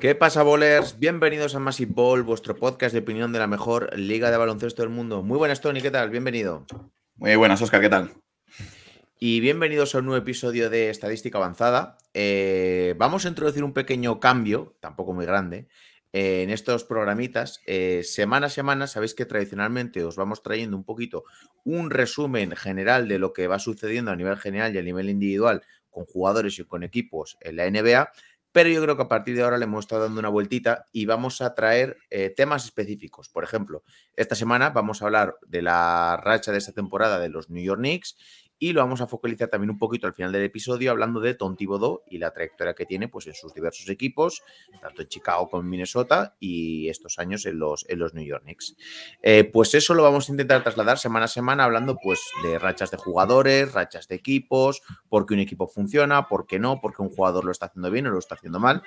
¿Qué pasa, bolers? Bienvenidos a Massive Ball, vuestro podcast de opinión de la mejor liga de baloncesto del mundo. Muy buenas, Tony, ¿qué tal? Bienvenido. Muy buenas, Oscar, ¿qué tal? Y bienvenidos a un nuevo episodio de Estadística Avanzada. Eh, vamos a introducir un pequeño cambio, tampoco muy grande, eh, en estos programitas. Eh, semana a semana, sabéis que tradicionalmente os vamos trayendo un poquito un resumen general de lo que va sucediendo a nivel general y a nivel individual con jugadores y con equipos en la NBA pero yo creo que a partir de ahora le hemos estado dando una vueltita y vamos a traer eh, temas específicos. Por ejemplo, esta semana vamos a hablar de la racha de esta temporada de los New York Knicks y lo vamos a focalizar también un poquito al final del episodio hablando de Tonti y la trayectoria que tiene pues, en sus diversos equipos, tanto en Chicago como en Minnesota y estos años en los, en los New York Knicks. Eh, pues eso lo vamos a intentar trasladar semana a semana hablando pues, de rachas de jugadores, rachas de equipos, por qué un equipo funciona, por qué no, por qué un jugador lo está haciendo bien o lo está haciendo mal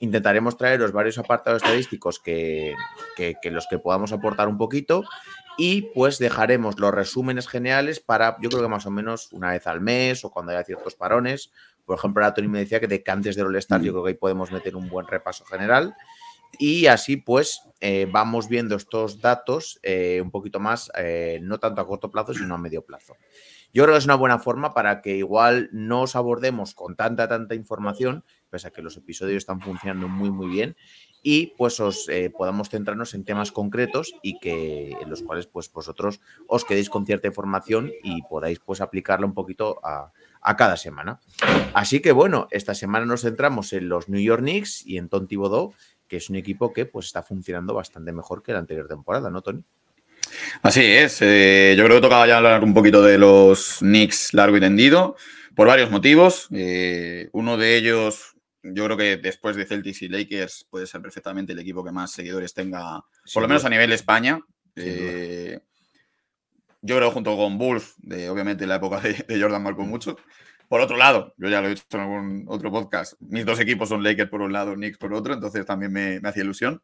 Intentaremos traer los varios apartados estadísticos que, los que podamos aportar un poquito y pues dejaremos los resúmenes generales para, yo creo que más o menos una vez al mes o cuando haya ciertos parones. Por ejemplo, la Tony me decía que de antes de all yo mm. creo que ahí podemos meter un buen repaso general. Y así pues eh, vamos viendo estos datos eh, un poquito más, eh, no tanto a corto plazo, sino a medio plazo. Yo creo que es una buena forma para que igual no os abordemos con tanta, tanta información, pese a que los episodios están funcionando muy, muy bien, y pues os eh, podamos centrarnos en temas concretos y que en los cuales pues vosotros os quedéis con cierta información y podáis pues aplicarlo un poquito a, cada semana. Así que bueno, esta semana nos centramos en los New York Knicks y en Tony Thibodeau, que es un equipo que pues está funcionando bastante mejor que la anterior temporada, ¿no, Tony? Así es, eh, yo creo que tocaba ya hablar un poquito de los Knicks largo y tendido, por varios motivos. Eh, uno de ellos, yo creo que después de Celtics y Lakers puede ser perfectamente el equipo que más seguidores tenga, por lo menos a nivel España. Eh, yo creo junto con Bulls, de, obviamente la época de, Jordan marcó mm. mucho. Por otro lado, yo ya lo he dicho en algún otro podcast, mis dos equipos son Lakers por un lado, Knicks por otro, entonces también me hacía ilusión.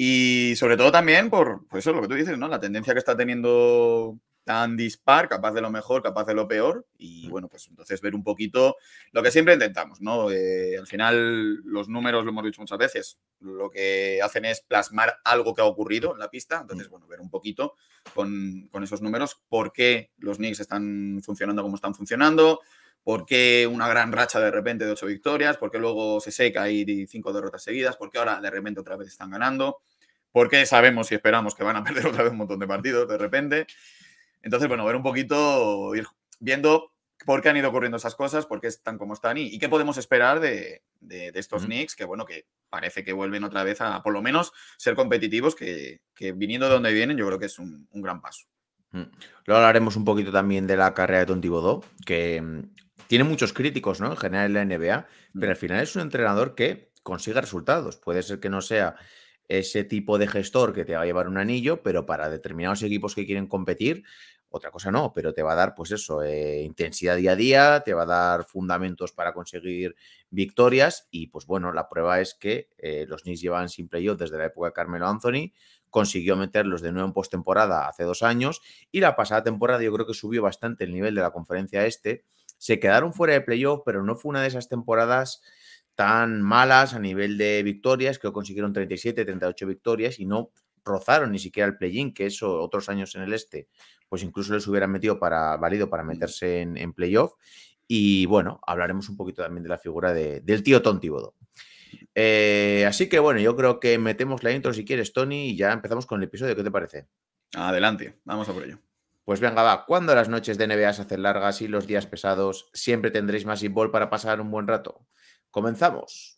Y sobre todo también por, pues eso, lo que tú dices, ¿no? La tendencia que está teniendo tan dispar, capaz de lo mejor, capaz de lo peor. Y mm. bueno, pues entonces ver un poquito lo que siempre intentamos, ¿no? Eh, al final, los números, lo hemos dicho muchas veces, lo que hacen es plasmar algo que ha ocurrido en la pista. Entonces, mm. bueno, ver un poquito con, con esos números por qué los Knicks están funcionando como están funcionando, por qué una gran racha de repente de ocho victorias, por qué luego se seca y cinco derrotas seguidas, por qué ahora de repente otra vez están ganando porque sabemos y esperamos que van a perder otra vez un montón de partidos de repente. Entonces, bueno, ver un poquito, ir viendo por qué han ido ocurriendo esas cosas, por qué están como están y, qué podemos esperar de, estos Knicks, que bueno, que parece que vuelven otra vez a por lo menos ser competitivos, que, viniendo de donde vienen, yo creo que es un, gran paso. Mm. Luego hablaremos un poquito también de la carrera de Tontibodó, que mm, tiene muchos críticos, ¿no? En general en la NBA, mm. pero al final es un entrenador que consiga resultados. Puede ser que no sea ese tipo de gestor que te va a llevar un anillo, pero para determinados equipos que quieren competir, otra cosa no, pero te va a dar, pues eso, eh, intensidad día a día, te va a dar fundamentos para conseguir victorias y, pues bueno, la prueba es que eh, los Knicks llevan sin playoff desde la época de Carmelo Anthony, consiguió meterlos de nuevo en postemporada hace dos años y la pasada temporada yo creo que subió bastante el nivel de la conferencia este, se quedaron fuera de playoff, pero no fue una de esas temporadas tan malas a nivel de victorias, que consiguieron 37, 38 victorias y no rozaron ni siquiera el play-in, que eso otros años en el este, pues incluso les hubieran metido para válido para meterse en, en playoff. Y bueno, hablaremos un poquito también de la figura de, del tío Tontibodo. Eh, así que bueno, yo creo que metemos la intro si quieres, Tony, y ya empezamos con el episodio. ¿Qué te parece? Adelante, vamos a por ello. Pues venga, va, cuando las noches de NBA se hacen largas y los días pesados, siempre tendréis más e-ball para pasar un buen rato. Comenzamos.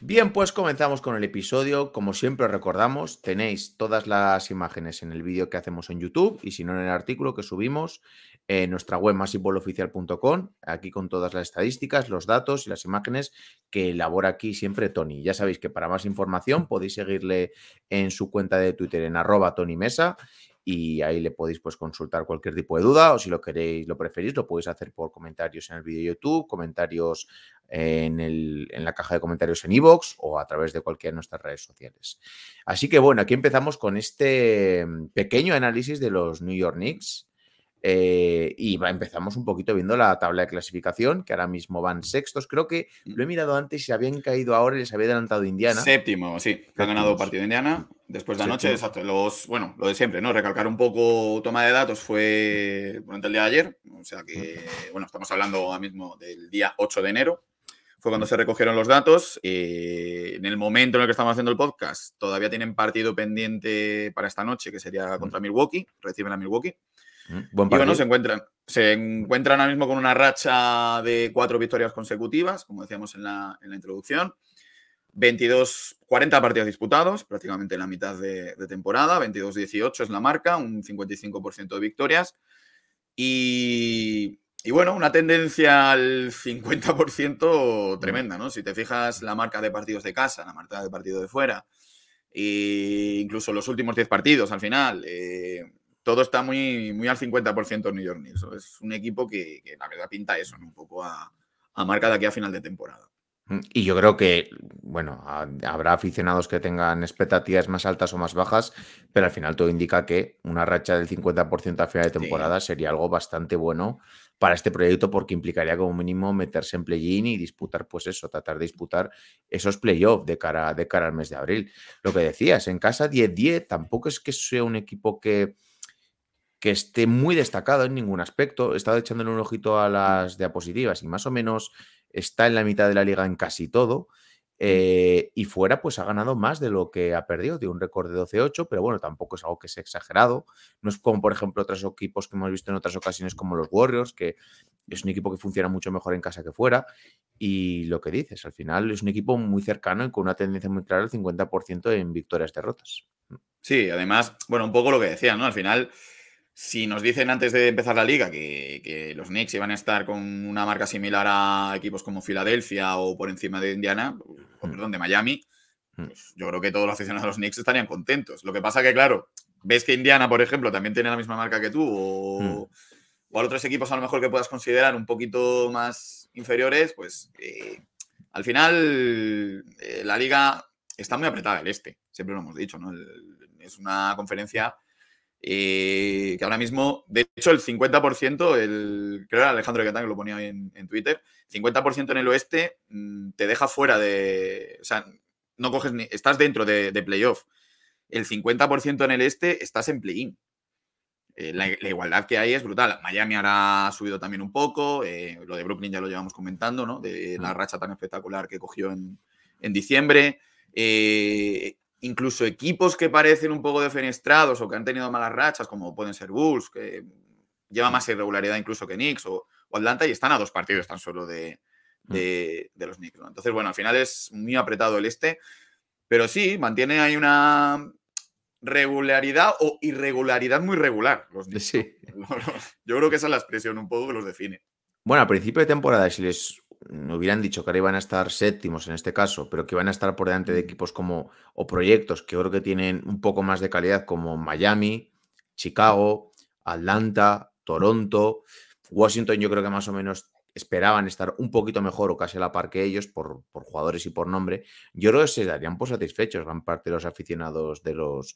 Bien, pues comenzamos con el episodio. Como siempre recordamos, tenéis todas las imágenes en el vídeo que hacemos en YouTube y si no en el artículo que subimos en nuestra web masipoloficial.com aquí con todas las estadísticas, los datos y las imágenes que elabora aquí siempre Tony. Ya sabéis que para más información podéis seguirle en su cuenta de Twitter en arroba Tony Mesa y ahí le podéis pues consultar cualquier tipo de duda o si lo queréis, lo preferís, lo podéis hacer por comentarios en el vídeo YouTube, comentarios en, en, la caja de comentarios en iVoox o a través de cualquiera de nuestras redes sociales. Así que bueno, aquí empezamos con este pequeño análisis de los New York Knicks eh, y empezamos un poquito viendo la tabla de clasificación, que ahora mismo van sextos. Creo que mm. lo he mirado antes y habían caído ahora y les había adelantado Indiana. Séptimo, sí. que Han ganado partido Indiana. Después de anoche, noche, exacto. Los, bueno, lo de siempre, ¿no? Recalcar un poco toma de datos fue durante el día de ayer. O sea que, bueno, estamos hablando ahora mismo del día 8 de enero. Fue cuando mm. se recogieron los datos. Eh, en el momento en el que estamos haciendo el podcast, todavía tienen partido pendiente para esta noche, que sería contra Milwaukee. Reciben a Milwaukee. Mm. y bueno, se encuentran, se encuentran ahora mismo con una racha de cuatro victorias consecutivas, como decíamos en la, introducción. 22, 40 partidos disputados, prácticamente la mitad de, temporada, 22-18 es la marca, un 55% de victorias. Y, bueno, una tendencia al 50% mm. tremenda, ¿no? Si te fijas la marca de partidos de casa, la marca de partido de fuera, e incluso los últimos 10 partidos al final, eh, todo está muy, muy al 50% New York Knicks. Es un equipo que, la verdad pinta eso, un poco a, marca de aquí a final de temporada. Mm, y yo creo que, bueno, habrá aficionados que tengan expectativas más altas o más bajas, pero al final todo indica que una racha del 50% a final de temporada sería algo bastante bueno para este proyecto porque implicaría como mínimo meterse en play-in y disputar, pues eso, tratar de disputar esos playoffs de cara, de cara al mes de abril. Lo que decías, en casa 10-10 tampoco es que sea un equipo que que esté muy destacado en ningún aspecto. He estado echándole un ojito a las diapositivas y más o menos está en la mitad de la liga en casi todo. Eh, y fuera, pues ha ganado más de lo que ha perdido. de un récord de 12-8, pero bueno, tampoco es algo que sea exagerado. No es como, por ejemplo, otros equipos que hemos visto en otras ocasiones, como los Warriors, que es un equipo que funciona mucho mejor en casa que fuera. Y lo que dices, al final es un equipo muy cercano y con una tendencia muy clara al 50% en victorias-derrotas. Sí, además, bueno, un poco lo que decían, ¿no? Al final si nos dicen antes de empezar la liga que, los Knicks iban a estar con una marca similar a equipos como Filadelfia o por encima de Indiana, o, hmm. perdón, de Miami, hmm. pues yo creo que todos los aficionados a los Knicks estarían contentos. Lo que pasa que, claro, ves que Indiana, por ejemplo, también tiene la misma marca que tú, o, hmm. a otros equipos a lo mejor que puedas considerar un poquito más inferiores, pues eh, al final eh, la liga está muy apretada el este, siempre lo hemos dicho, ¿no? es una conferencia eh, que ahora mismo, de hecho, el 50%, el, creo que era Alejandro Catán que lo ponía en, Twitter, 50% en el oeste mm, te deja fuera de. O sea, no coges ni. Estás dentro de, playoff. El 50% en el este estás en play-in. Eh, la, igualdad que hay es brutal. Miami ahora ha subido también un poco. Eh, lo de Brooklyn ya lo llevamos comentando, ¿no? De mm. la racha tan espectacular que cogió en, en diciembre. Eh, incluso equipos que parecen un poco defenestrados o que han tenido malas rachas, como pueden ser Bulls, que lleva más irregularidad incluso que Knicks o, Atlanta, y están a dos partidos tan solo de, mm. los Knicks. Entonces, bueno, al final es muy apretado el este, pero sí, mantiene ahí una regularidad o irregularidad muy regular. Los Knicks, Yo creo que esa es la expresión un poco que los define. Bueno, a principio de temporada, si les hubieran dicho que ahora iban a estar séptimos en este caso, pero que van a estar por delante de equipos como, o proyectos que creo que tienen un poco más de calidad, como Miami, Chicago, Atlanta, Toronto, Washington, yo creo que más o menos esperaban estar un poquito mejor o casi a la par que ellos por, por, jugadores y por nombre, yo creo que se darían por satisfechos gran parte de los aficionados de los,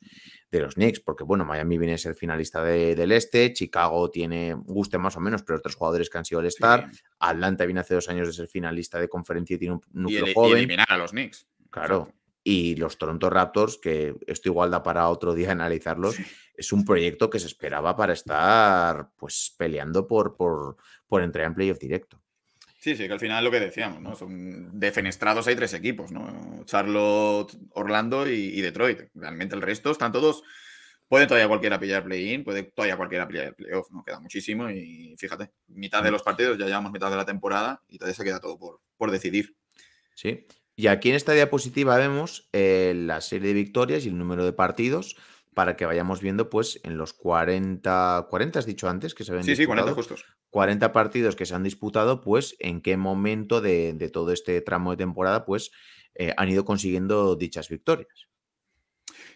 de los Knicks, porque bueno, Miami viene a ser finalista de, del este, Chicago tiene, guste más o menos, pero otros jugadores que han sido el estar, Atlanta viene hace dos años de ser finalista de conferencia y tiene un núcleo joven. Y eliminar a los Knicks. Claro y los Toronto Raptors, que esto igual da para otro día analizarlos, es un proyecto que se esperaba para estar pues peleando por, por, por entrar en playoff directo. Sí, sí, que al final es lo que decíamos, ¿no? Son defenestrados hay tres equipos, ¿no? Charlotte, Orlando y, Detroit. Realmente el resto están todos. Puede todavía cualquiera pillar play-in, puede todavía cualquiera pillar playoff, ¿no? Queda muchísimo y fíjate, mitad de los partidos, ya llevamos mitad de la temporada y todavía se queda todo por, por decidir. Sí, y aquí en esta diapositiva vemos eh, la serie de victorias y el número de partidos para que vayamos viendo, pues, en los 40, 40 has dicho antes que se ven. Sí, 40 40 partidos que se han disputado, pues, en qué momento de, todo este tramo de temporada, pues, eh, han ido consiguiendo dichas victorias.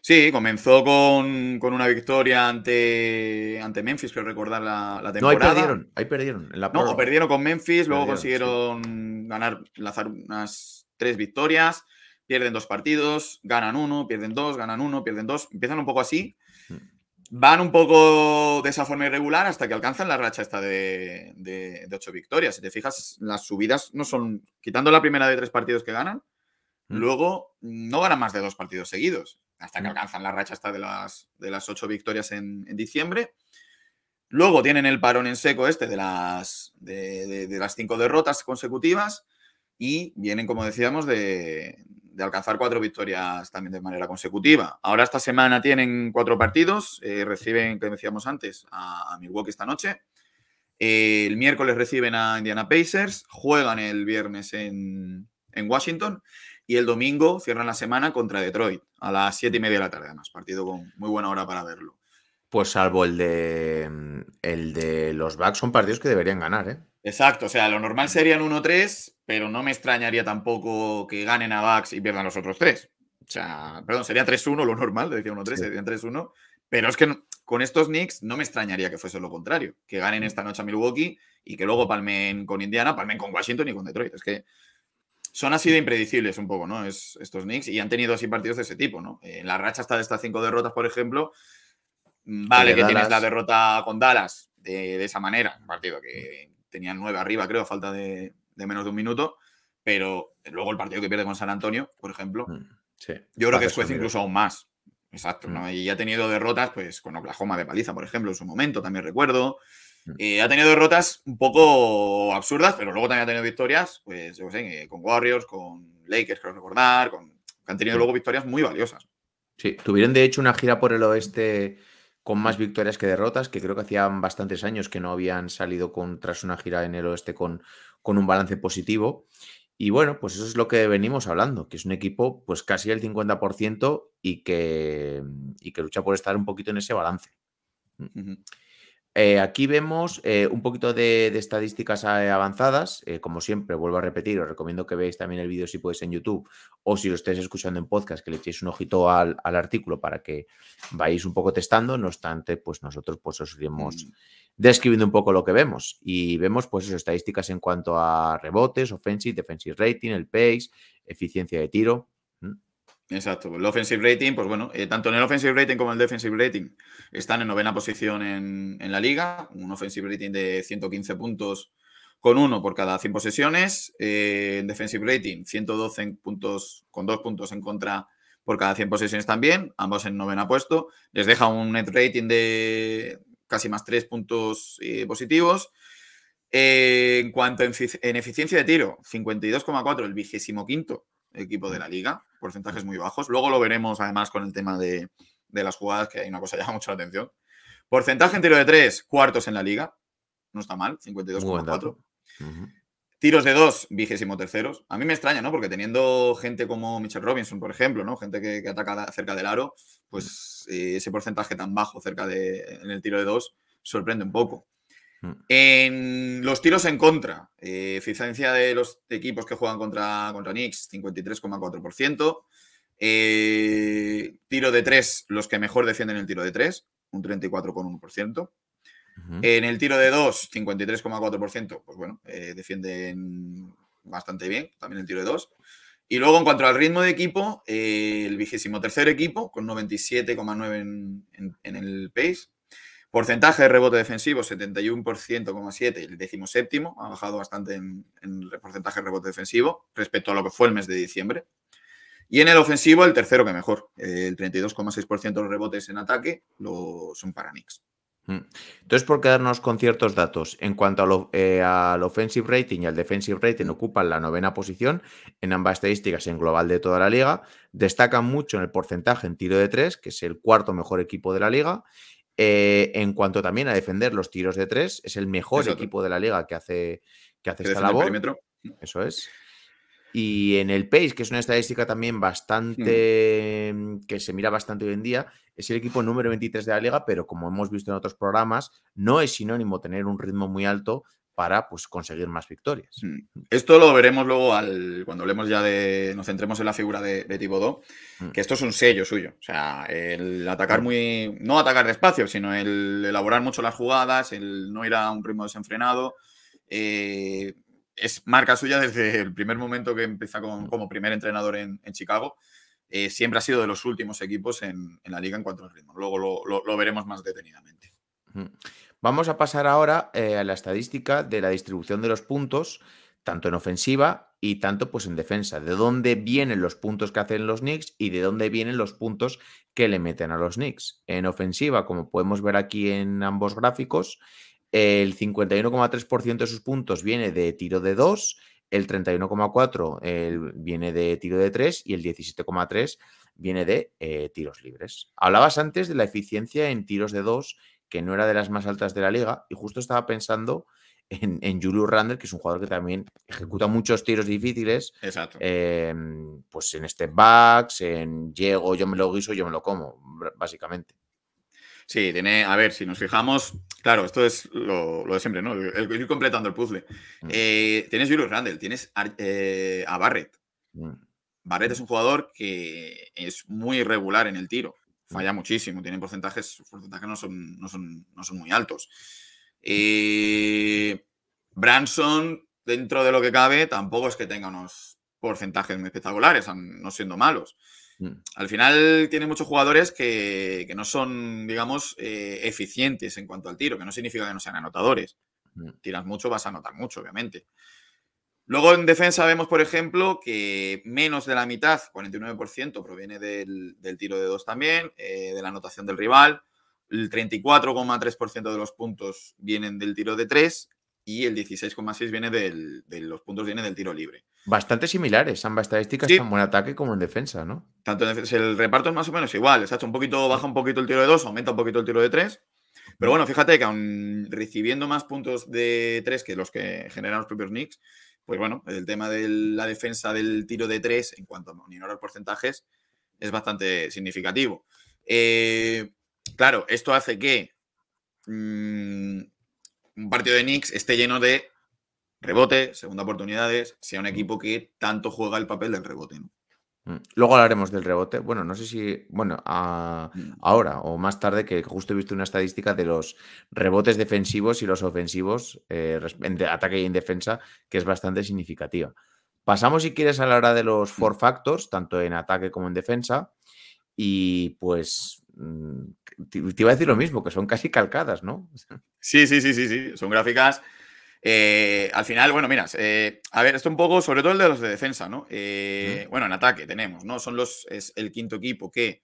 Sí, comenzó con, una victoria ante, ante Memphis, creo recordar la, temporada. No, ahí perdieron, ahí perdieron. no, perdieron con Memphis, luego consiguieron ganar, lanzar unas tres victorias, pierden dos partidos, ganan uno, pierden dos, ganan uno, pierden dos, empiezan un poco así, mm. van un poco de esa forma irregular hasta que alcanzan la racha esta de, ocho victorias. Si te fijas, las subidas no son, quitando la primera de tres partidos que ganan, mm. luego no ganan más de dos partidos seguidos, hasta que mm. alcanzan la racha esta de las, de las ocho victorias en, diciembre. Luego tienen el parón en seco este de las, de las cinco derrotas consecutivas y vienen, como decíamos, de, alcanzar cuatro victorias también de manera consecutiva. Ahora esta semana tienen cuatro partidos, eh, reciben, como decíamos antes, a, Milwaukee esta noche. Eh, el miércoles reciben a Indiana Pacers, juegan el viernes en, Washington y el domingo cierran la semana contra Detroit a las siete y media de la tarde, además. Partido con muy buena hora para verlo. Pues salvo el de el de los Bucks son partidos que deberían ganar, ¿eh? Exacto, o sea, lo normal serían 1-3, pero no me extrañaría tampoco que ganen a Bucks y pierdan los otros tres. O sea, perdón, sería 3-1 lo normal, decía 1-3, sí. 3-1, pero es que con estos Knicks no me extrañaría que fuese lo contrario, que ganen mm. esta noche a Milwaukee y que luego palmen con Indiana, palmen con Washington y con Detroit. Es que son así de impredecibles un poco, ¿no? Es, estos Knicks y han tenido así partidos de ese tipo, ¿no? En eh, la racha hasta de estas cinco derrotas, por ejemplo. Mm, vale, que tienes la derrota con Dallas de, de esa manera, un partido que tenían nueve arriba, creo, a falta de, menos de un minuto. Pero luego el partido que pierde con San Antonio, por ejemplo, mm, yo creo que Suecia incluso aún más. Exacto, mm. Y ha tenido derrotas, pues, con Oklahoma de paliza, por ejemplo, en su momento, también recuerdo. Mm. Eh, ha tenido derrotas un poco absurdas, pero luego también ha tenido victorias, pues, yo sé, eh, con Warriors, con Lakers, creo recordar, con, han tenido luego victorias muy valiosas. Sí, tuvieron de hecho una gira por el oeste con más victorias que derrotas, que creo que hacían bastantes años que no habían salido con, tras una gira en el oeste con, con un balance positivo. Y bueno, pues eso es lo que venimos hablando, que es un equipo pues casi el 50% y que, y que lucha por estar un poquito en ese balance. Eh, aquí vemos eh, un poquito de, estadísticas eh, avanzadas. como siempre, vuelvo a repetir, os recomiendo que veáis también el vídeo si podéis en YouTube o si lo estáis escuchando en podcast, que le echéis un ojito al, artículo para que vayáis un poco testando. No obstante, pues nosotros pues, os iremos mm. describiendo un poco lo que vemos. Y vemos pues estadísticas en cuanto a rebotes, offensive, defensive rating, el pace, eficiencia de tiro. Exacto. El offensive rating, pues bueno, eh, tanto en el offensive rating como en el defensive rating están en novena posición en, la liga. Un offensive rating de 115 puntos con uno por cada 100 posesiones. Eh, en defensive rating, 112 puntos, con dos puntos en contra por cada 100 posesiones también. Ambos en novena puesto. Les deja un net rating de casi más tres puntos eh, positivos. en cuanto en eficiencia de tiro, 52,4, el vigésimo quinto equipo de la liga, porcentajes muy bajos. Luego lo veremos además con el tema de, las jugadas, que hay una cosa que llama mucho la atención. Porcentaje en tiro de tres, cuartos en la liga. No está mal, 52,4. Tiros de dos, vigésimo terceros. A mí me extraña, ¿no? Porque teniendo gente como Michelle Robinson, por ejemplo, ¿no? Gente que, ataca cerca del aro, pues eh, ese porcentaje tan bajo cerca de, en el tiro de dos sorprende un poco. Mm. En los tiros en contra, eh, eficiencia de los equipos que juegan contra, contra Knicks, 53,4%. Eh, tiro de 3, los que mejor defienden el tiro de 3, un 34,1%. En el tiro de 2, 53,4%, pues bueno, eh, defienden bastante bien, también el tiro de 2. Y luego, en cuanto al ritmo de equipo, el vigésimo tercer equipo, con 97,9 en el pace, Porcentaje de rebote defensivo, 71,7%, el décimo séptimo, ha bajado bastante en, el porcentaje de rebote defensivo respecto a lo que fue el mes de diciembre. Y en el ofensivo, el tercero que mejor, el 32,6% de los rebotes en ataque lo son para Knicks. Mm. Entonces, por quedarnos con ciertos datos, en cuanto eh, al offensive rating y al defensive rating, ocupan la novena posición en ambas estadísticas en global de toda la liga. Destacan mucho en el porcentaje en tiro de tres, que es el cuarto mejor equipo de la liga, eh, en cuanto también a defender los tiros de tres, es el mejor equipo de la liga que hace, que hace esta labor. Mm. Eso es. Y en el Pace, que es una estadística también mm. bastante. Mm, que se mira bastante hoy en día, es el equipo número 23 de la liga, pero como hemos visto en otros programas, no es sinónimo tener un ritmo muy alto para pues, conseguir más victorias. Mm. Esto lo veremos luego al, cuando hablemos ya de, nos centremos en la figura de, de Tibodó, mm. que esto es un sello suyo. O sea, el atacar mm. muy, no atacar despacio, sino el elaborar mucho las jugadas, el no ir a un ritmo desenfrenado. Eh, es marca suya desde el primer momento que empieza como primer entrenador en, Chicago. Eh, siempre ha sido de los últimos equipos en, la liga en cuanto al ritmo. Luego lo, veremos más detenidamente. Vamos a pasar ahora eh, a la estadística de la distribución de los puntos, tanto en ofensiva y tanto pues en defensa. De dónde vienen los puntos que hacen los Knicks y de dónde vienen los puntos que le meten a los Knicks. En ofensiva, como podemos ver aquí en ambos gráficos, el 51,3% de sus puntos viene de tiro de 2, el 31,4 viene de tiro de 3 y el 17,3 viene de eh, tiros libres. Hablabas antes de la eficiencia en tiros de 2 que no era de las más altas de la liga, y justo estaba pensando en, Julius Randle, que es un jugador que también ejecuta muchos tiros difíciles. Exacto. Em, pues en step backs, en llego, yo me lo guiso, yo me lo como, básicamente. Sí, tiene, a ver, si nos fijamos, claro, esto es lo, de siempre, ¿no? El, ir completando el puzzle. Mm. Eh, tienes Julius Randle, tienes a, eh, Barrett. Mm. Barrett es un jugador que es muy irregular en el tiro. Mm. falla muchísimo, tienen porcentajes, que porcentajes no son, no son, muy altos. Eh, Branson, dentro de lo que cabe, tampoco es que tenga unos porcentajes muy espectaculares, no siendo malos. Mm. Al final tiene muchos jugadores que, no son, digamos, eh, eficientes en cuanto al tiro, que no significa que no sean anotadores. Mm. Tiras mucho, vas a anotar mucho, obviamente. Luego en defensa vemos, por ejemplo, que menos de la mitad, 49%, proviene del, tiro de dos también, eh, de la anotación del rival. El 34,3% de los puntos vienen del tiro de tres y el 16,6% viene del, de los puntos viene del tiro libre. Bastante similares ambas estadísticas, tanto en ataque como en defensa, ¿no? Tanto en defensa, el reparto es más o menos igual. Es hecho un poquito, baja un poquito el tiro de dos, aumenta un poquito el tiro de tres. Pero bueno, fíjate que aún recibiendo más puntos de tres que los que generan los propios Knicks, pues bueno, el tema de la defensa del tiro de tres en cuanto a minorar porcentajes es bastante significativo. Eh, claro, esto hace que mm, un partido de Knicks esté lleno de rebote, segunda oportunidades, sea un equipo que tanto juega el papel del rebote. ¿no? Mm. Luego hablaremos del rebote. Bueno, no sé si, bueno, mm. ahora o más tarde, que justo he visto una estadística de los rebotes defensivos y los ofensivos eh, en ataque y en defensa, que es bastante significativa. Pasamos, si quieres, a la hora de los mm. four factors, tanto en ataque como en defensa. Y pues te, te iba a decir lo mismo, que son casi calcadas, ¿no? Sí, sí, sí, sí, sí. Son gráficas eh, al final, bueno, miras, eh, a ver, esto un poco, sobre todo el de los de defensa, ¿no? Eh, bueno, en ataque tenemos, ¿no? Son los, es el quinto equipo que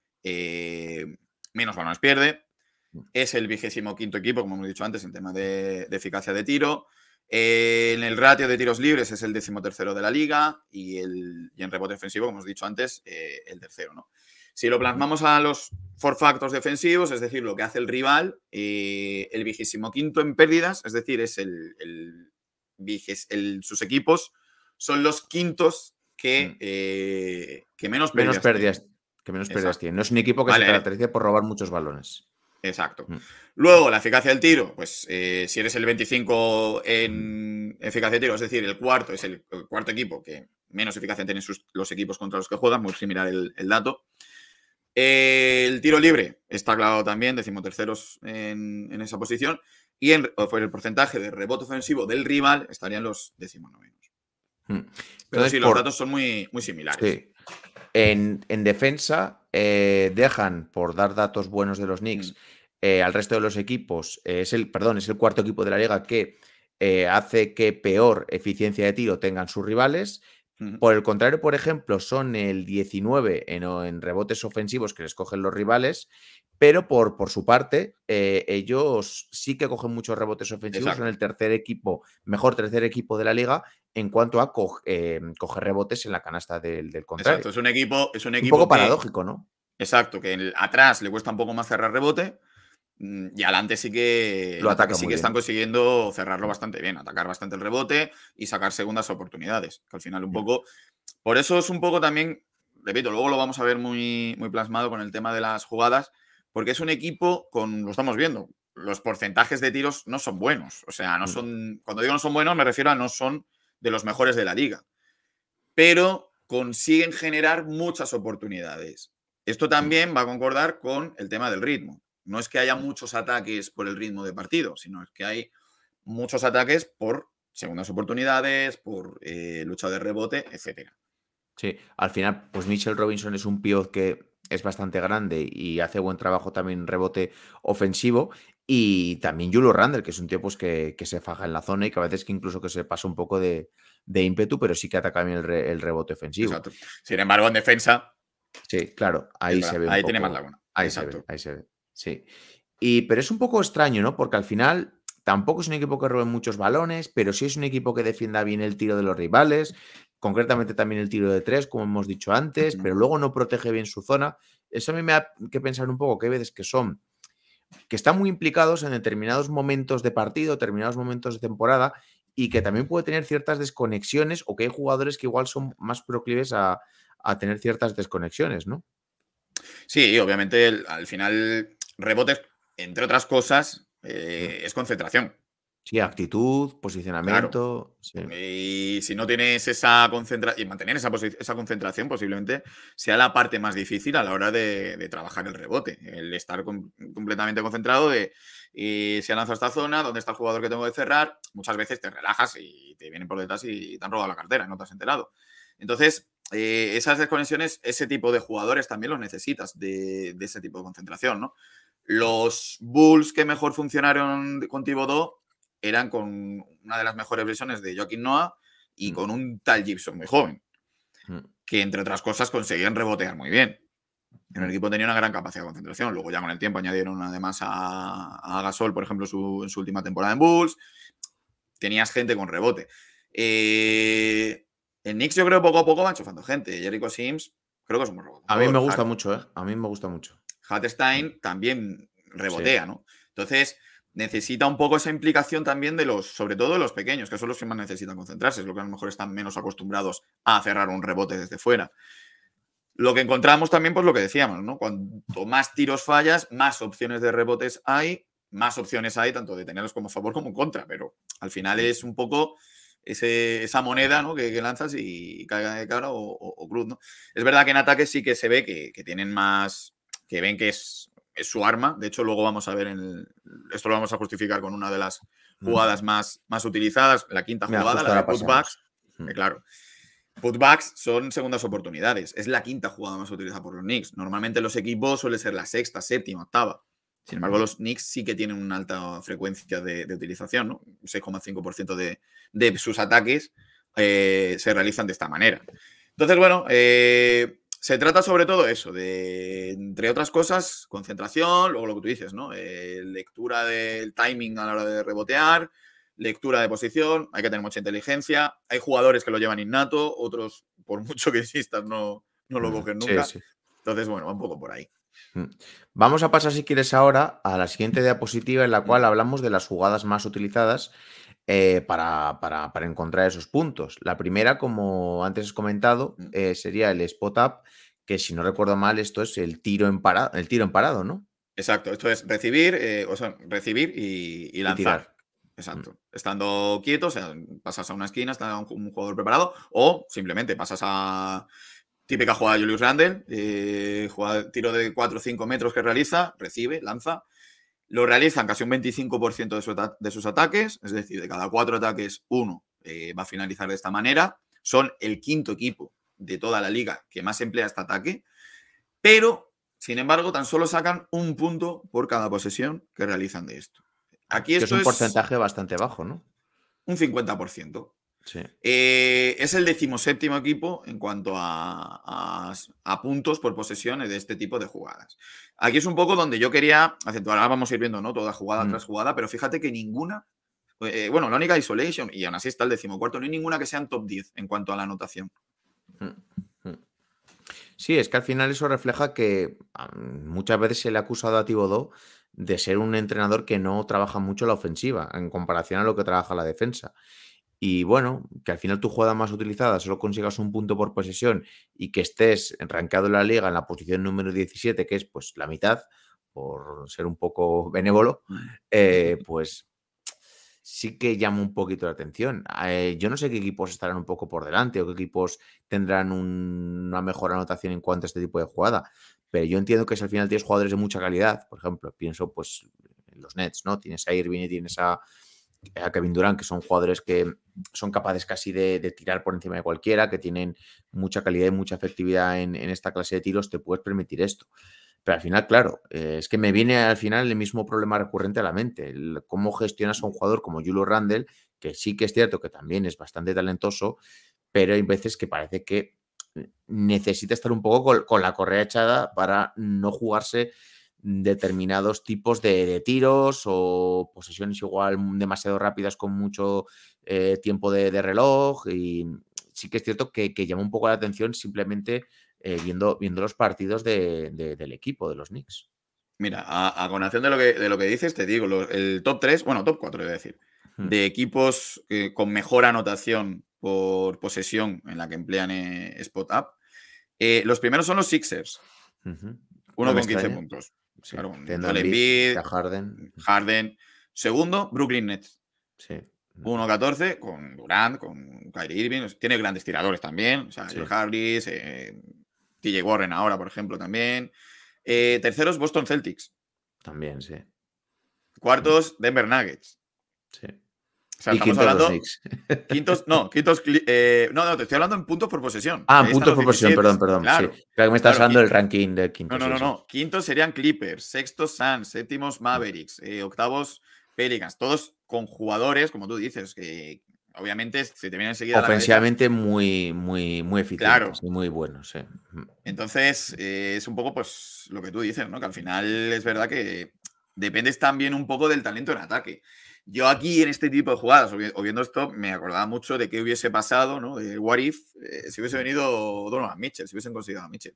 menos balones pierde, mm. es el vigésimo quinto equipo, como hemos dicho antes, en tema de, eficacia de tiro. en el ratio de tiros libres es el décimo tercero de la liga y, el, y en rebote defensivo, como hemos dicho antes, el tercero, ¿no? Si lo plasmamos a los four factors defensivos, es decir, lo que hace el rival, eh, el vigésimo quinto en pérdidas, es decir, es el, sus equipos son los quintos que, mm. eh, que menos pérdidas. Menos que menos pérdidas No es un equipo que se caracterice por robar muchos balones. Exacto. Mm. Luego, la eficacia del tiro, pues eh, si eres el 25 en eficacia de tiro, es decir, el cuarto es el, cuarto equipo que menos eficacia tienen sus, los equipos contra los que juegan, muy similar el, el dato el tiro libre está clavado también, decimoterceros en, en esa posición. Y en, fue el porcentaje de rebote ofensivo del rival estarían los decimonovenos. Hmm. Pero sí, los datos son muy, muy similares. En, defensa, eh, dejan, por dar datos buenos de los Knicks, hmm. eh, al resto de los equipos, eh, es el, perdón, es el cuarto equipo de la liga que hace que peor eficiencia de tiro tengan sus rivales por el contrario, por ejemplo, son el 19 en, rebotes ofensivos que les cogen los rivales, pero por, su parte, eh, ellos sí que cogen muchos rebotes ofensivos, son el tercer equipo, mejor tercer equipo de la liga en cuanto a eh, coger rebotes en la canasta del, del contrario. es un equipo, es un equipo. poco paradójico, ¿no? Exacto, que atrás le cuesta un poco más cerrar rebote, Mm, y adelante sí que, lo sí que están consiguiendo cerrarlo bastante bien, atacar bastante el rebote y sacar segundas oportunidades. Que al final un poco. Por eso es un poco también, repito, luego lo vamos a ver muy, muy plasmado con el tema de las jugadas, porque es un equipo con, lo estamos viendo, los porcentajes de tiros no son buenos. O sea, no mm. son. Cuando digo no son buenos, me refiero a no son de los mejores de la liga. Pero consiguen generar muchas oportunidades. Esto también va a concordar con el tema del ritmo. No es que haya muchos ataques por el ritmo de partido, sino es que hay muchos ataques por segundas oportunidades, por eh, lucha de rebote, etc. Sí, al final, pues Mitchell Robinson es un pivot que es bastante grande y hace buen trabajo también rebote ofensivo. Y también Julio Randall, que es un tío pues, que, se faja en la zona y que a veces que incluso que se pasa un poco de, ímpetu, pero sí que ataca bien el, rebote ofensivo. Sin embargo, en defensa. Sí, claro, ahí se ve. Ahí tiene más laguna. Ahí ahí se ve. Sí. Y, pero es un poco extraño, ¿no? Porque al final tampoco es un equipo que robe muchos balones, pero sí es un equipo que defienda bien el tiro de los rivales, concretamente también el tiro de tres, como hemos dicho antes, pero luego no protege bien su zona. Eso a mí me ha que pensar un poco, que hay veces que son, que están muy implicados en determinados momentos de partido, determinados momentos de temporada, y que también puede tener ciertas desconexiones o que hay jugadores que igual son más proclives a, tener ciertas desconexiones, ¿no? Sí, obviamente al final rebotes, entre otras cosas, eh, es concentración. Sí, actitud, posicionamiento. Y si no tienes esa concentración, y mantener esa, esa, concentración posiblemente sea la parte más difícil a la hora de, trabajar el rebote. El estar completamente concentrado de y se ha lanzado esta zona, dónde está el jugador que tengo que cerrar. Muchas veces te relajas y te vienen por detrás y te han robado la cartera, no te has enterado. Entonces, eh, esas desconexiones, ese tipo de jugadores también los necesitas de, de, ese tipo de concentración, ¿no? Los Bulls que mejor funcionaron con Tibodó eran con una de las mejores versiones de Joaquín Noah y mm. con un tal Gibson muy joven, mm. que entre otras cosas conseguían rebotear muy bien. En el equipo tenía una gran capacidad de concentración. Luego ya con el tiempo añadieron además a, a Gasol, por ejemplo, en su última temporada en Bulls. Tenías gente con rebote. en eh, Knicks yo creo poco a poco van chufando gente. Jericho Sims creo que es un buen A mí me gusta mucho, ¿eh? A mí me gusta mucho. Hatterstein también rebotea, ¿no? Entonces, necesita un poco esa implicación también de los, sobre todo los pequeños, que son los que más necesitan concentrarse, es lo que a lo mejor están menos acostumbrados a cerrar un rebote desde fuera. Lo que encontramos también, pues lo que decíamos, ¿no? Cuanto más tiros fallas, más opciones de rebotes hay, más opciones hay, tanto de tenerlos como a favor como en contra, pero al final es un poco esa moneda ¿no? que, lanzas y caiga de cara o, cruz. ¿no? Es verdad que en ataques sí que se ve que tienen más, que ven que es, su arma. De hecho, luego vamos a ver, en esto lo vamos a justificar con una de las jugadas más, más utilizadas, la quinta jugada, la de putbacks. Eh, claro, putbacks son segundas oportunidades. Es la quinta jugada más utilizada por los Knicks. Normalmente los equipos suele ser la sexta, séptima, octava. Sin embargo, los Knicks sí que tienen una alta frecuencia de, utilización, ¿no? 6,5% de, sus ataques eh, se realizan de esta manera. Entonces, bueno, eh, se trata sobre todo eso, de, entre otras cosas, concentración, luego lo que tú dices, ¿no? Eh, lectura del timing a la hora de rebotear, lectura de posición, hay que tener mucha inteligencia, hay jugadores que lo llevan innato, otros, por mucho que existan, no, no lo mm, cogen nunca. Entonces, bueno, va un poco por ahí. Mm. Vamos a pasar, si quieres, ahora a la siguiente diapositiva en la cual hablamos de las jugadas más utilizadas eh, para, para, para, encontrar esos puntos. La primera, como antes has comentado, mm. eh, sería el spot up, que si no recuerdo mal, esto es el tiro en parado, el tiro en parado, ¿no? Exacto, esto es recibir, eh, o recibir y, lanzar. Mm. Exacto. Estando quieto, pasas a una esquina, está un, un jugador preparado, o simplemente pasas a típica jugada de Julius Randle, tiro de 4 o 5 metros que realiza, recibe, lanza lo realizan casi un 25% de, sus ataques, es decir, de cada cuatro ataques, uno eh, va a finalizar de esta manera. Son el quinto equipo de toda la liga que más emplea este ataque, pero, sin embargo, tan solo sacan un punto por cada posesión que realizan de esto. Aquí es un porcentaje bastante bajo, ¿no? Un 50%. Eh, es el decimoséptimo equipo en cuanto a, puntos por posesiones de este tipo de jugadas. Aquí es un poco donde yo quería acentuar. Ahora vamos a ir viendo, ¿no? Toda jugada mm. tras jugada, pero fíjate que ninguna. Eh, bueno, la única isolation, y aún así está el decimocuarto, no hay ninguna que en top 10 en cuanto a la anotación. Mm, mm. Sí, es que al final eso refleja que muchas veces se le ha acusado a Tibodó de ser un entrenador que no trabaja mucho la ofensiva en comparación a lo que trabaja la defensa y bueno, que al final tu jugada más utilizada solo consigas un punto por posesión y que estés rankeado en la liga en la posición número 17, que es pues la mitad, por ser un poco benévolo, mm, eh, pues sí que llama un poquito la atención. Eh, yo no sé qué equipos estarán un poco por delante o qué equipos tendrán una mejor anotación en cuanto a este tipo de jugada, pero yo entiendo que si al final tienes jugadores de mucha calidad, por ejemplo, pienso pues en los Nets, ¿no? Tienes a Irving y tienes a a Kevin Durant, que son jugadores que son capaces casi de, tirar por encima de cualquiera, que tienen mucha calidad y mucha efectividad en, esta clase de tiros, te puedes permitir esto. Pero al final, claro, eh, es que me viene al final el mismo problema recurrente a la mente, cómo gestionas a un jugador como Julio Randle, que sí que es cierto que también es bastante talentoso, pero hay veces que parece que necesita estar un poco con la correa echada para no jugarse determinados tipos de, tiros o posesiones igual demasiado rápidas con mucho eh, tiempo de, reloj. Y sí que es cierto que, llama un poco la atención simplemente eh, viendo, viendo los partidos del equipo, de los Knicks. Mira, a, a de lo, que, dices, te digo, el top 3, bueno, top 4 iba a decir, hmm. de equipos eh, con mejor anotación por posesión en la que emplean spot up, los primeros son los Sixers. Uno con 15 puntos. Harden. Mm. Harden. Segundo, Brooklyn Nets. Sí. 1-14 mm. con Durant, con Kyrie Irving. Tiene grandes tiradores también. O sea, Harris, eh, TJ Warren ahora, por ejemplo, también. Eh, terceros, Boston Celtics. También, sí. Cuartos, mm. Denver Nuggets. Sí. Quintos, no, quintos. Eh, no, no, te estoy hablando en puntos por posesión. Ah, puntos por posesión, perdón, perdón. sí. que me estás hablando del ranking de quintos. No, no, no, Quintos serían Clippers, sextos Suns, séptimos Mavericks, eh, octavos Pelicans. Todos con jugadores, como tú dices, que obviamente se te vienen enseguida. Ofensivamente muy, muy, muy eficientes y muy buenos. Entonces, eh, es un poco pues lo que tú dices, ¿no? Que al final es verdad que dependes también un poco del talento en ataque. Yo aquí en este tipo de jugadas, o viendo esto, me acordaba mucho de qué hubiese pasado, ¿no? De what if, eh, si hubiese venido Donovan Mitchell, si hubiesen conseguido a Mitchell.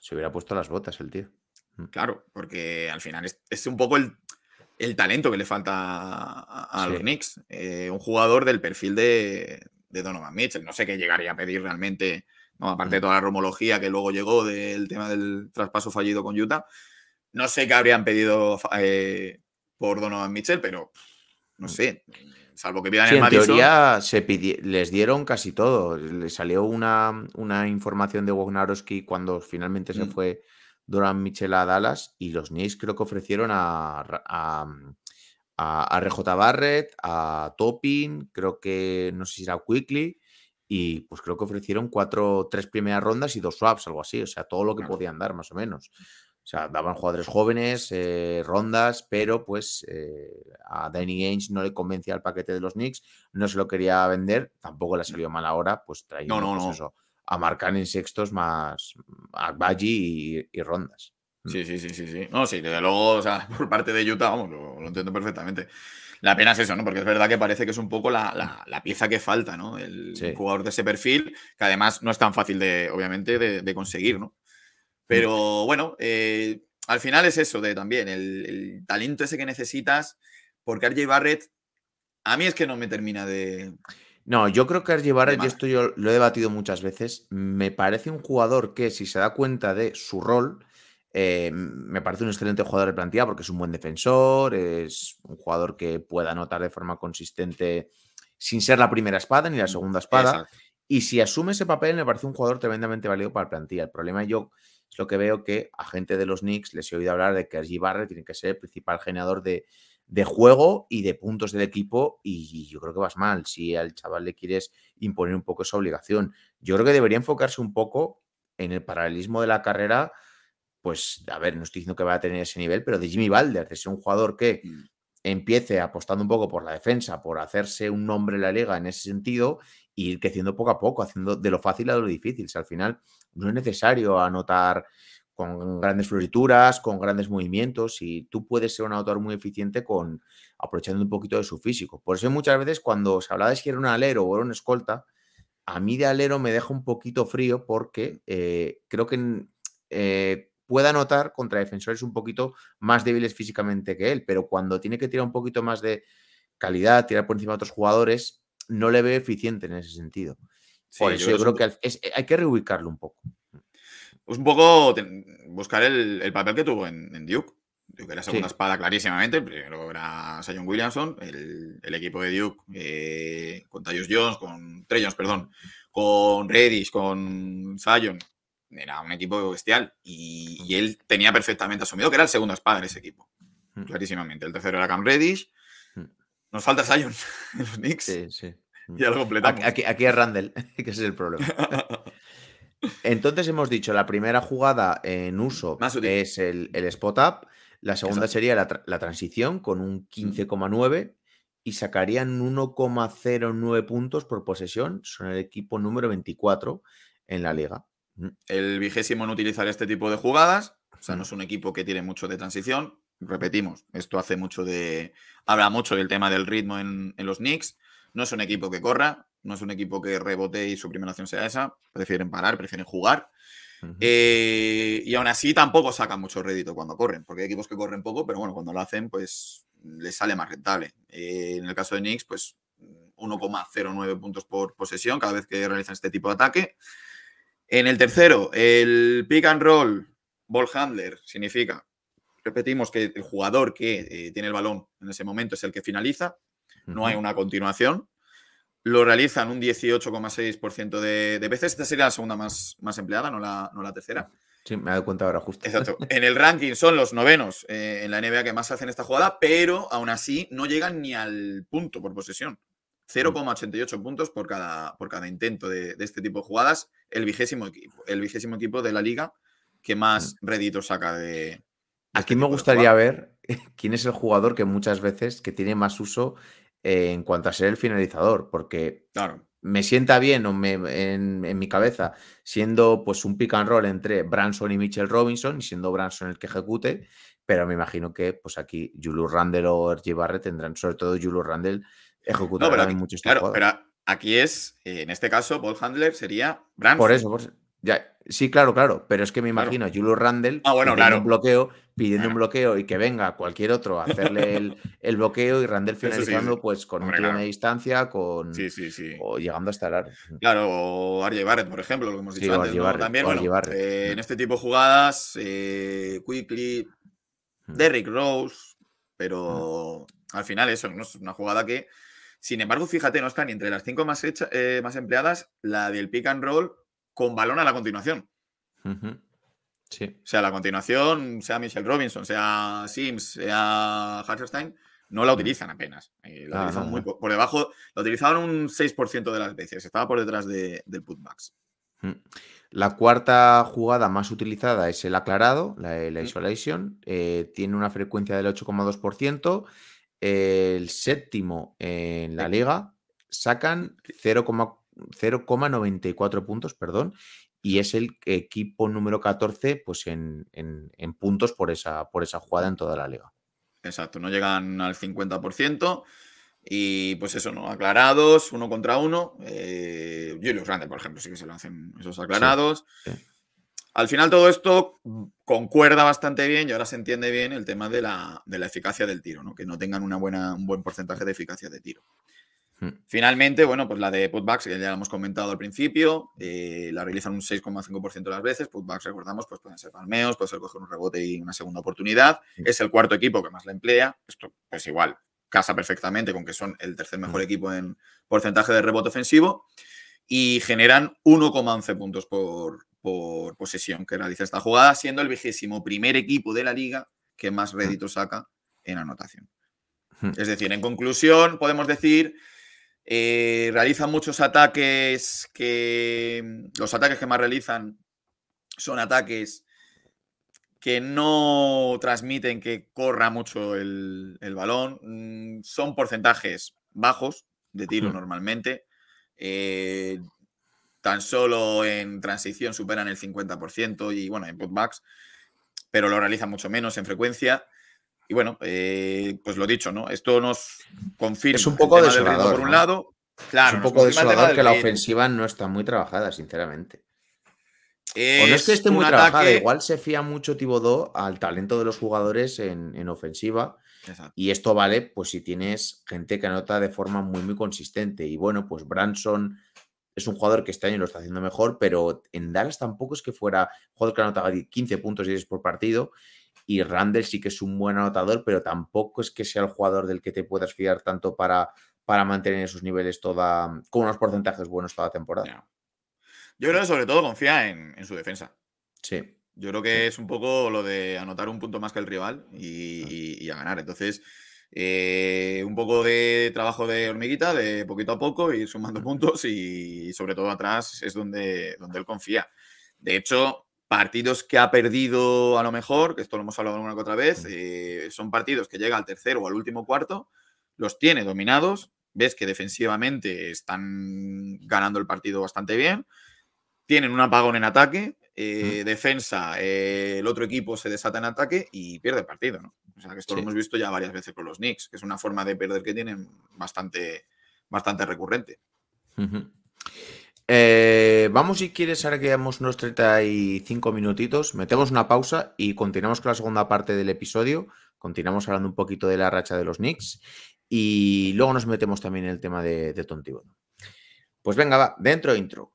se hubiera puesto las botas el tío. Mm. Claro, porque al final es, un poco el, talento que le falta a, los Knicks. Eh, un jugador del perfil de, Donovan Mitchell. No sé qué llegaría a pedir realmente, no, aparte de mm. toda la romología que luego llegó del tema del traspaso fallido con Utah. No sé qué habrían pedido eh, por Donovan Mitchell, pero no mm. sé. Salvo que pidan en teoría se les dieron casi todo. le salió una, información de Wognarowski cuando finalmente se mm. fue Doran Michel a Dallas y los Knicks creo que ofrecieron a, a, RJ Barrett, a Topin, creo que no sé si era Quickly y pues creo que ofrecieron cuatro, tres primeras rondas y dos swaps, algo así, o sea, todo lo que podían dar más o menos. O sea, daban jugadores jóvenes, eh, rondas, pero pues eh, a Danny Ainge no le convencía el paquete de los Knicks, no se lo quería vender, tampoco le salió mal ahora, pues traía no, no, pues, a marcar en sextos más a y, rondas. Sí, mm. sí, sí, sí, sí. No, sí, desde luego, o sea, por parte de Utah, vamos, lo, entiendo perfectamente. La pena es eso, ¿no? Porque es verdad que parece que es un poco la, pieza que falta, ¿no? El jugador de ese perfil, que además no es tan fácil de, obviamente, de conseguir, ¿no? Pero bueno, eh, al final es eso de también el, talento ese que necesitas, porque RJ Barrett, a mí es que no me termina de. No, yo creo que RJ Barrett, y esto yo lo he debatido muchas veces, me parece un jugador que si se da cuenta de su rol, eh, me parece un excelente jugador de plantilla porque es un buen defensor, es un jugador que puede anotar de forma consistente sin ser la primera espada ni la segunda espada. Y si asume ese papel, me parece un jugador tremendamente válido para la plantilla. El problema yo es lo que veo que a gente de los Knicks les he oído hablar de que G. Barrett tiene que ser el principal generador de, de juego y de puntos del equipo y yo creo que vas mal si al chaval le quieres imponer un poco esa obligación. Yo creo que debería enfocarse un poco en el paralelismo de la carrera, pues a ver, no estoy diciendo que vaya a tener ese nivel, pero de Jimmy Balder, de ser un jugador que mm. empiece apostando un poco por la defensa, por hacerse un nombre en la liga en ese sentido y ir creciendo poco a poco, haciendo de lo fácil a lo difícil. si al final no es necesario anotar con grandes florituras, con grandes movimientos y tú puedes ser un anotador muy eficiente con aprovechando un poquito de su físico. Por eso muchas veces cuando se hablaba de si era un alero o era un escolta, a mí de alero me deja un poquito frío porque eh, creo que mm, eh, puede pueda anotar contra defensores un poquito más débiles físicamente que él, pero cuando tiene que tirar un poquito más de calidad, tirar por encima de otros jugadores, no le veo eficiente en ese sentido. Por eso yo, creo, que, hay que reubicarlo un poco. Es un poco buscar el, papel que tuvo en, Duke. Duke era segunda espada clarísimamente, el primero era Sion Williamson, el, equipo de Duke eh, con Tyus Jones, con Trey perdón, con Redis, con Sion, era un equipo bestial y, y, él tenía perfectamente asumido que era el segundo espada en ese equipo, mm. clarísimamente. El tercero era Cam Reddish, nos falta Sion en los Knicks. Sí, sí. Mm. Ya lo completamos. Aquí, es Randall, que es el problema. Entonces hemos dicho, la primera jugada en uso es el, spot up, la segunda sería la, transición con un 15,9 y sacarían 1,09 puntos por posesión, son el equipo número 24 en la liga. Mm. El vigésimo no utilizar este tipo de jugadas, o sea, no mm. es un equipo que tiene mucho de transición, repetimos, esto hace mucho de. Habla mucho del tema del ritmo en, en los Knicks. No es un equipo que corra, no es un equipo que rebote y su primera opción sea esa. Prefieren parar, prefieren jugar. Eh, y aún así tampoco sacan mucho rédito cuando corren, porque hay equipos que corren poco, pero bueno, cuando lo hacen, pues les sale más rentable. Eh, en el caso de Knicks, pues 1,09 puntos por posesión cada vez que realizan este tipo de ataque. En el tercero, el pick and roll, ball handler, significa repetimos que el jugador que eh, tiene el balón en ese momento es el que finaliza, no hay una continuación. Lo realizan un 18,6% de, de, veces. Esta sería la segunda más, más empleada, no la, no la tercera. Sí, me he dado cuenta ahora justo. Exacto. En el ranking son los novenos eh, en la NBA que más hacen esta jugada, pero aún así no llegan ni al punto por posesión. 0,88 puntos por cada, por cada intento de, este tipo de jugadas. El vigésimo equipo, el vigésimo equipo de la liga que más rédito saca de, Aquí me gustaría ver quién es el jugador que muchas veces que tiene más uso eh, en cuanto a ser el finalizador, porque claro. me sienta bien en, mi cabeza siendo pues un pick and roll entre Branson y Mitchell Robinson y siendo Branson el que ejecute, pero me imagino que pues aquí Julio Randle o RG Barrett tendrán, sobre todo Julius Randle, ejecutando no, muchos Claro, pero aquí es, en este caso, Ball Handler sería Branson. Por eso, sí, claro, claro, pero es que me imagino Julio Randle ah, un bloqueo pidiendo un bloqueo y que venga cualquier otro a hacerle el, bloqueo y Randall finalizando pues con un de distancia, con o llegando hasta el área Claro, o RJ Barrett, por ejemplo, lo que hemos dicho antes, también bueno, eh, en este tipo de jugadas, eh, Quickly, Derrick Rose, pero al final eso, ¿no? es una jugada que sin embargo, fíjate, no está ni entre las cinco más, hechas eh, más empleadas la del pick and roll con balón a la continuación. O sea, la continuación, sea Michelle Robinson, sea Sims, sea Hartenstein, no la utilizan apenas. la utilizan muy por, debajo, la utilizaban un 6% de las veces, estaba por detrás de, del max. Mm. La cuarta jugada más utilizada es el aclarado, la, mm. isolation, eh, tiene una frecuencia del 8,2%. El séptimo en la liga sacan 0,94 puntos, perdón, y es el equipo número 14 pues en, puntos por esa, por esa jugada en toda la liga. Exacto, no llegan al 50%. Y pues eso, ¿no? Aclarados, uno contra uno. Eh, Julius por ejemplo, sí que se lo hacen esos aclarados. Al final todo esto concuerda bastante bien y ahora se entiende bien el tema de la, eficacia del tiro, ¿no? Que no tengan una buena, un buen porcentaje de eficacia de tiro. Mm. Finalmente, bueno, pues la de putbacks, que ya la hemos comentado al principio, eh, la realizan un 6,5% de las veces. Putbacks, recordamos, pues pueden ser palmeos, puede ser coger un rebote y una segunda oportunidad. Es el cuarto equipo que más la emplea. Esto, pues igual, casa perfectamente con que son el tercer mejor mm. equipo en porcentaje de rebote ofensivo. Y generan 1,11 puntos por, por posesión que realiza esta jugada, siendo el vigésimo primer equipo de la liga que más mm. rédito saca en anotación. Es decir, en conclusión, podemos decir eh, realizan muchos ataques que. Mm, los ataques que más realizan son ataques que no transmiten que corra mucho el, balón. Mm, son porcentajes bajos de tiro normalmente. Eh, tan solo en transición superan el 50% y bueno, en putbacks, pero lo realizan mucho menos en frecuencia. Y bueno, eh, pues lo dicho, ¿no? Esto nos confirma. Es un poco el por un lado. Claro, es un poco desolador que la ofensiva no está muy trabajada, sinceramente. no es que esté muy trabajada, igual se fía mucho Tibodó al talento de los jugadores en, ofensiva. Y esto vale, pues si tienes gente que anota de forma muy, muy consistente. Y bueno, pues Branson es un jugador que este año lo está haciendo mejor, pero en Dallas tampoco es que fuera jugador que anota 15 puntos y 10 por partido. Y Randall sí que es un buen anotador, pero tampoco es que sea el jugador del que te puedas fiar tanto para, para mantener esos niveles toda, con unos porcentajes buenos toda la temporada. Yo creo que sobre todo confía en, su defensa. Sí. Yo creo que es un poco lo de anotar un punto más que el rival y, mm. a ganar. Entonces, eh, un poco de trabajo de hormiguita, de poquito a poco, y sumando mm. puntos y, sobre todo atrás es donde, donde él confía. De hecho, Partidos que ha perdido a lo mejor, que esto lo hemos hablado alguna que otra vez, eh, son partidos que llega al tercero o al último cuarto, los tiene dominados, ves que defensivamente están ganando el partido bastante bien, tienen un apagón en ataque, eh, defensa, eh, el otro equipo se desata en ataque y pierde el partido. O sea, que esto lo hemos visto ya varias veces con los Knicks, que es una forma de perder que tienen bastante, bastante recurrente. Eh, vamos, si quieres, ahora que llevamos unos 35 minutitos, metemos una pausa y continuamos con la segunda parte del episodio. Continuamos hablando un poquito de la racha de los Knicks y luego nos metemos también en el tema de, Tontibón. Pues venga, va, dentro intro.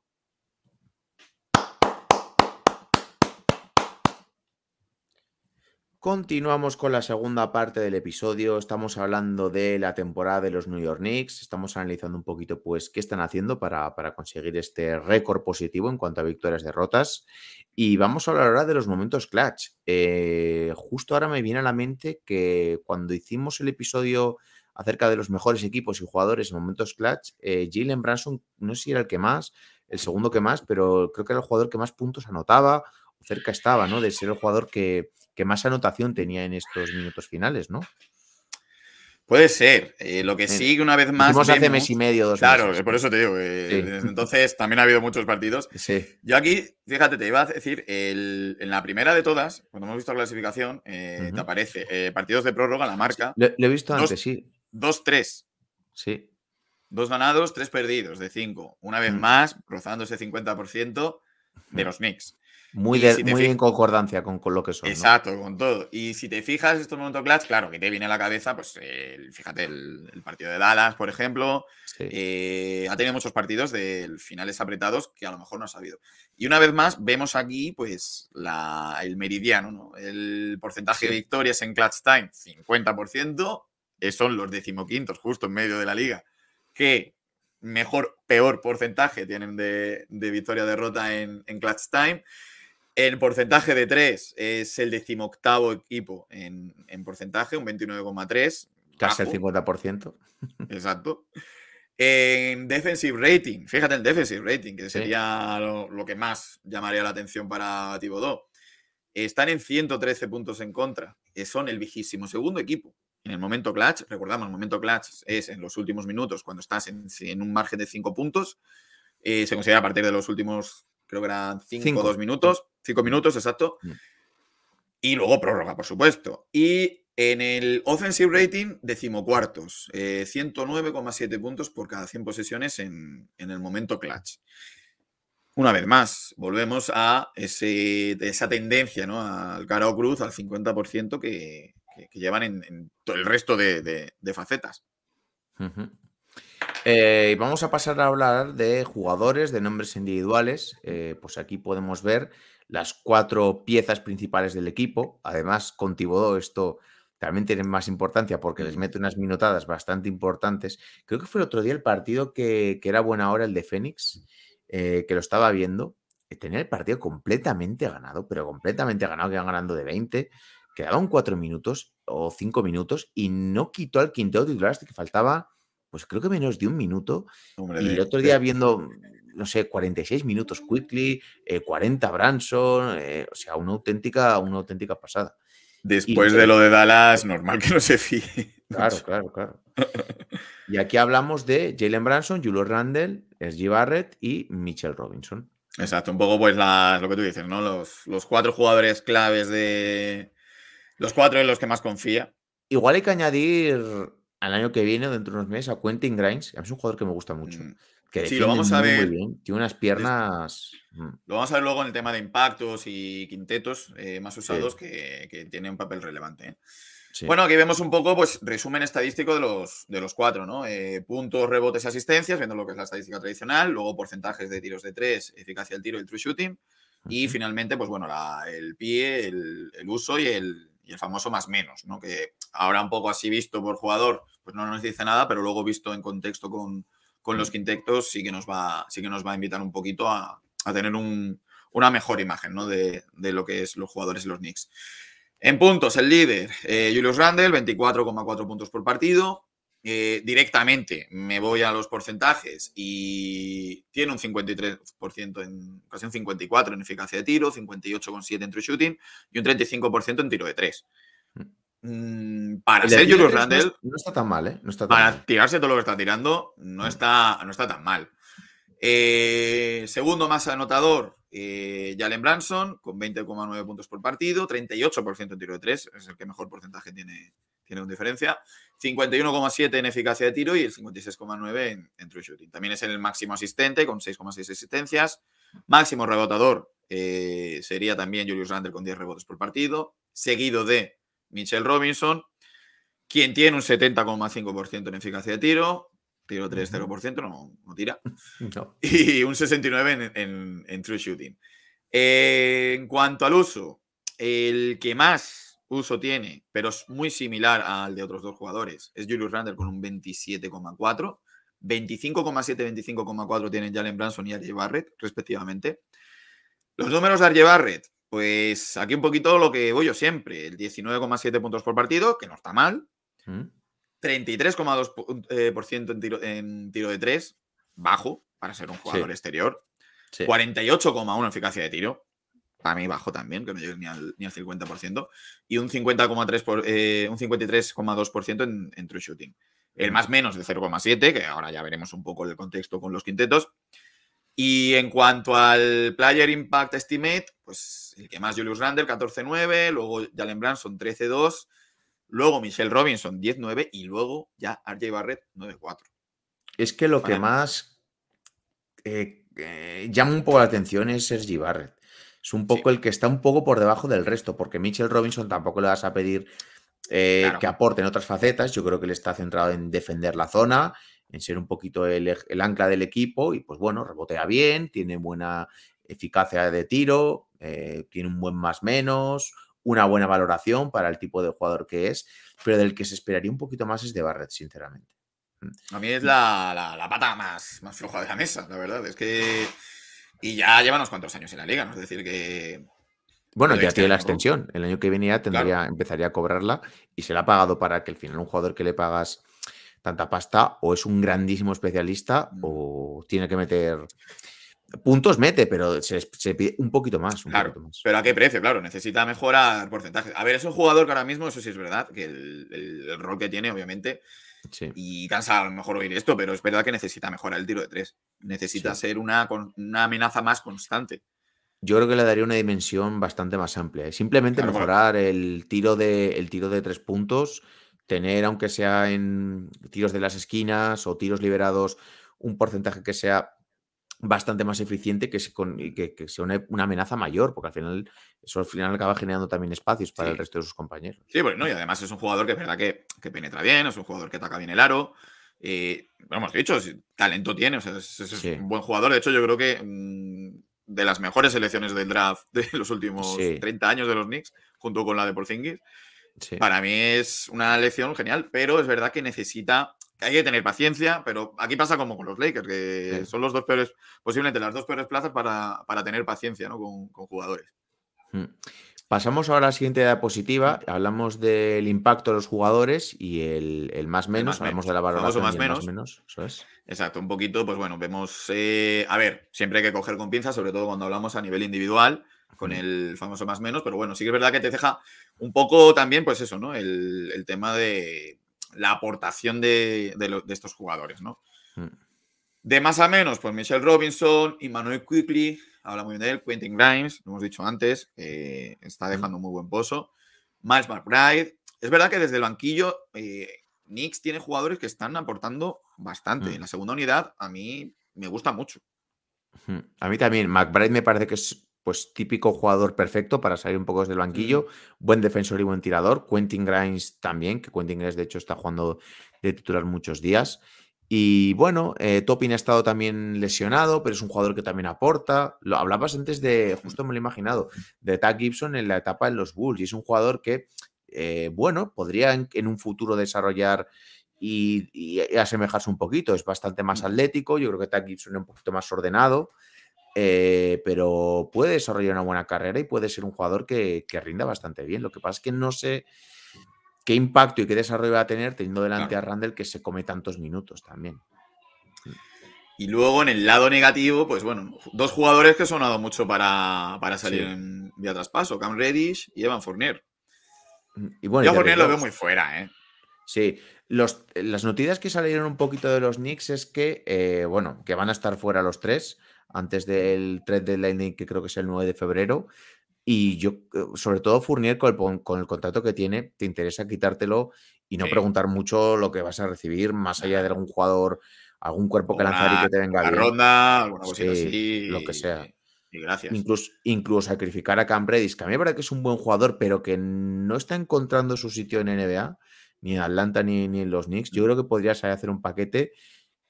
Continuamos con la segunda parte del episodio. Estamos hablando de la temporada de los New York Knicks. Estamos analizando un poquito, pues, qué están haciendo para, conseguir este récord positivo en cuanto a victorias, derrotas. Y vamos a hablar ahora de los momentos clutch. Eh, justo ahora me viene a la mente que cuando hicimos el episodio acerca de los mejores equipos y jugadores en momentos clutch, eh, Jalen Branson, no sé si era el que más, el segundo que más, pero creo que era el jugador que más puntos anotaba cerca estaba, ¿no? De ser el jugador que, más anotación tenía en estos minutos finales, ¿no? Puede ser. Eh, lo que sí, una vez más. Vimos hace mes y medio, dos Claro, por eso te digo. Eh, entonces también ha habido muchos partidos. Sí. Yo aquí, fíjate, te iba a decir, en la primera de todas, cuando hemos visto la clasificación, eh, te aparece partidos de prórroga, la marca. lo, he visto antes, sí. Dos-tres. Sí. Dos ganados, tres perdidos de cinco. Una vez mm. más, rozando ese 50% de mm. los Knicks. Muy, muy en concordancia con, con, lo que son. Exacto, con todo. Y si te fijas, estos momentos clutch, claro, que te viene a la cabeza, pues fíjate el, partido de Dallas, por ejemplo. Eh, ha tenido muchos partidos de finales apretados que a lo mejor no ha sabido. Y una vez más, vemos aquí pues la, el meridiano, ¿no? El porcentaje de victorias en clutch time, 50%, eh, son los decimoquintos, justo en medio de la liga, que mejor, peor porcentaje tienen de, de victoria-derrota en, en clutch time. El porcentaje de 3 es el decimoctavo equipo en, porcentaje, un 29,3. Casi el 50%. Exacto. En defensive rating, fíjate en defensive rating, que sería lo, que más llamaría la atención para Tibodó. Están en 113 puntos en contra. que Son el vigésimo segundo equipo. En el momento clutch, recordamos, el momento clutch es en los últimos minutos, cuando estás en, un margen de 5 puntos. Eh, se considera a partir de los últimos, creo que eran 5 o 2 minutos. Cinco minutos, exacto. Mm. Y luego prórroga, por supuesto. Y en el offensive rating, decimocuartos, 109,7 eh, puntos por cada 100 posesiones en, el momento clutch. Una vez más, volvemos a ese, esa tendencia, ¿no? Al Caro Cruz, al 50% que, que, llevan en, todo el resto de, facetas. Eh, vamos a pasar a hablar de jugadores, de nombres individuales. Eh, pues aquí podemos ver las cuatro piezas principales del equipo. Además, con Tibodó esto también tiene más importancia porque les mete unas minutadas bastante importantes. Creo que fue el otro día el partido que, era buena hora, el de Fénix, eh, que lo estaba viendo. Tenía el partido completamente ganado, pero completamente ganado, que iban ganando de 20. Quedaban cuatro minutos o cinco minutos y no quitó al quinto titular hasta que faltaba pues creo que menos de un minuto. y el otro día viendo, no sé, 46 minutos Quickly, 40 eh, Branson, eh, o sea, una auténtica, una auténtica pasada. Después de lo de Dallas, normal que no se fíe. Claro, claro, claro. Y aquí hablamos de Jalen Branson, Julio Randall, SG Barrett y Mitchell Robinson. Exacto, un poco pues lo que tú dices, ¿no? Los, los cuatro jugadores claves de... Los cuatro en los que más confía. Igual hay que añadir al año que viene, dentro de unos meses, a Quentin Grimes. es un jugador que me gusta mucho. Mm. sí, lo vamos a ver. Tiene unas piernas. Mm. Lo vamos a ver luego en el tema de impactos y quintetos eh, más usados que, tiene un papel relevante. ¿eh? Bueno, aquí vemos un poco, pues, resumen estadístico de los, de los cuatro, ¿no? Eh, puntos, rebotes, y asistencias, viendo lo que es la estadística tradicional, luego porcentajes de tiros de tres, eficacia del tiro, y el true shooting, y finalmente, pues bueno, el pie, el uso y el, y el famoso más menos, ¿no? que ahora un poco así visto por jugador, pues no nos dice nada, pero luego visto en contexto con, los mm. quintetos sí que, nos va, sí que nos va a invitar un poquito a, tener una mejor imagen de, lo que es los jugadores y los Knicks. En puntos, el líder, eh, Julius Randle, 24,4 puntos por partido, eh, directamente me voy a los porcentajes y tiene un 53%, en, casi un 54% en eficacia de tiro, 58,7% en true shooting y un 35% en tiro de 3. Mm. Mm, para ser Julius Randle. No, está tan mal, ¿eh? para tirarse todo lo que está tirando, no mm. está, no está tan mal. Eh, segundo más anotador, Jalen Branson, con 20,9 puntos por partido, 38% en tiro de 3, es el que mejor porcentaje tiene, tiene diferencia. 51,7 en eficacia de tiro y el 56,9 en, true shooting. También es el máximo asistente con 6,6 asistencias. Máximo rebotador eh, sería también Julius Randle con 10 rebotes por partido, seguido de Michelle Robinson, quien tiene un 70,5% en eficacia de tiro, tiro 3, 0%, no, no tira, y un 69 en, true shooting. Eh, en cuanto al uso, el que más uso tiene, pero es muy similar al de otros dos jugadores. Es Julius Randle con un 27,4. 25,7, 25,4 tienen Jalen Branson y Arje Barrett, respectivamente. Los números de Arje Barrett, pues aquí un poquito lo que voy yo siempre. El 19,7 puntos por partido, que no está mal. 33,2% mm. eh, en, tiro, en tiro de 3, bajo para ser un jugador exterior. 48,1 eficacia de tiro para mí bajo también, que no llegue ni al, 50%, y un 53,2% eh, en, en true shooting. El más menos de 0,7, que ahora ya veremos un poco el contexto con los quintetos. Y en cuanto al Player Impact Estimate, pues el que más Julius Randle, 14,9%, luego Jalen Branson, 13,2%, luego Michelle Robinson, 10 y luego ya RJ Barrett, 9,4%. Es que lo que más eh, eh, llama un poco la atención es Sergi Barrett. Es un poco el que está un poco por debajo del resto, porque Mitchell Robinson tampoco le vas a pedir eh, que aporte en otras facetas. Yo creo que él está centrado en defender la zona, en ser un poquito el, ancla del equipo y pues bueno, rebotea bien, tiene buena eficacia de tiro, eh, tiene un buen más menos, una buena valoración para el tipo de jugador que es, pero del que se esperaría un poquito más es de Barrett, sinceramente. Mm. A mí es la, la pata más, más floja de la mesa, la verdad. Es que y ya lleva unos cuantos años en la liga, ¿no? Es decir, que. Bueno, ya tiene la extensión. El año que venía tendría, empezaría a cobrarla y se la ha pagado para que al final un jugador que le pagas tanta pasta o es un grandísimo especialista mm. o tiene que meter puntos mete, pero se, pide un poquito más. Un pero a qué precio, claro, necesita mejorar porcentaje A ver, es un jugador que ahora mismo, eso sí es verdad, que el rol que tiene, obviamente, y cansar a lo mejor oír esto, pero es verdad que necesita mejorar el tiro de tres. Necesita ser una, una, amenaza más constante. Yo creo que le daría una dimensión bastante más amplia. ¿eh? Simplemente mejorar el, tiro de, el tiro de tres puntos, tener, aunque sea en tiros de las esquinas o tiros liberados, un porcentaje que sea bastante más eficiente que, que, sea una, amenaza mayor, porque al final eso al final acaba generando también espacios para el resto de sus compañeros. Sí, bueno, y además es un jugador que es verdad que, penetra bien, es un jugador que ataca bien el aro. Y, eh, hemos dicho, talento tiene, es, un buen jugador. De hecho, yo creo que mm, de las mejores elecciones del draft de los últimos 30 años de los Knicks, junto con la de Porzingis, para mí es una elección genial, pero es verdad que necesita hay que tener paciencia, pero aquí pasa como con los Lakers, que son los dos peores, posiblemente las dos peores plazas para, tener paciencia ¿no? con, jugadores. Hmm. Pasamos ahora a la siguiente diapositiva. Hablamos del impacto de los jugadores y el, más menos. Hablamos de la valoración. Más, menos. menos. Exacto, un poquito, pues bueno, vemos. Eh, a ver, siempre hay que coger con pinzas, sobre todo cuando hablamos a nivel individual, con el famoso más menos, pero bueno, sí que es verdad que te deja un poco también, pues eso, ¿no? El, el tema de, la aportación de, estos jugadores, ¿no? Mm. De más a menos, pues Michelle Robinson, Manuel Quickly, habla muy bien de él, Quentin Grimes, lo hemos dicho antes, eh, está dejando muy buen pozo. Miles McBride. Es verdad que desde el banquillo eh, Knicks tiene jugadores que están aportando bastante. Mm. En la segunda unidad, a mí me gusta mucho. A mí también. McBride me parece que es pues típico jugador perfecto para salir un poco desde el banquillo, buen defensor y buen tirador. Quentin Grimes también, que Quentin Grimes de hecho está jugando de titular muchos días. Y bueno, eh, Topin ha estado también lesionado, pero es un jugador que también aporta. Lo hablabas antes de, justo me lo he imaginado, de Tack Gibson en la etapa en los Bulls. Y es un jugador que, eh, bueno, podría en, un futuro desarrollar y, asemejarse un poquito. Es bastante más atlético. Yo creo que Tack Gibson es un poquito más ordenado. Eh, pero puede desarrollar una buena carrera y puede ser un jugador que, rinda bastante bien. Lo que pasa es que no sé qué impacto y qué desarrollo va a tener teniendo delante a Randall que se come tantos minutos también. Mm. Y luego en el lado negativo, pues bueno, dos jugadores que sonado mucho para, salir de en, vía traspaso, Cam Reddish y Evan Fournier. Mm, y Yo Fournier lo veo muy fuera, ¿eh? Sí, las noticias que salieron un poquito de los Knicks es que, eh, bueno, que van a estar fuera los tres antes del trade deadline que creo que es el 9 de febrero. Y yo, eh, sobre todo Fournier, con el, contrato que tiene, te interesa quitártelo y no preguntar mucho lo que vas a recibir, más allá de algún jugador, algún cuerpo que lanzar y que te venga bien. ronda, alguna cosa así. Lo que sea. gracias. Incluso, incluso sacrificar a Cam Redis, que a mí me parece que es un buen jugador, pero que no está encontrando su sitio en NBA, ni en Atlanta ni, ni en los Knicks. Yo creo que podrías hacer un paquete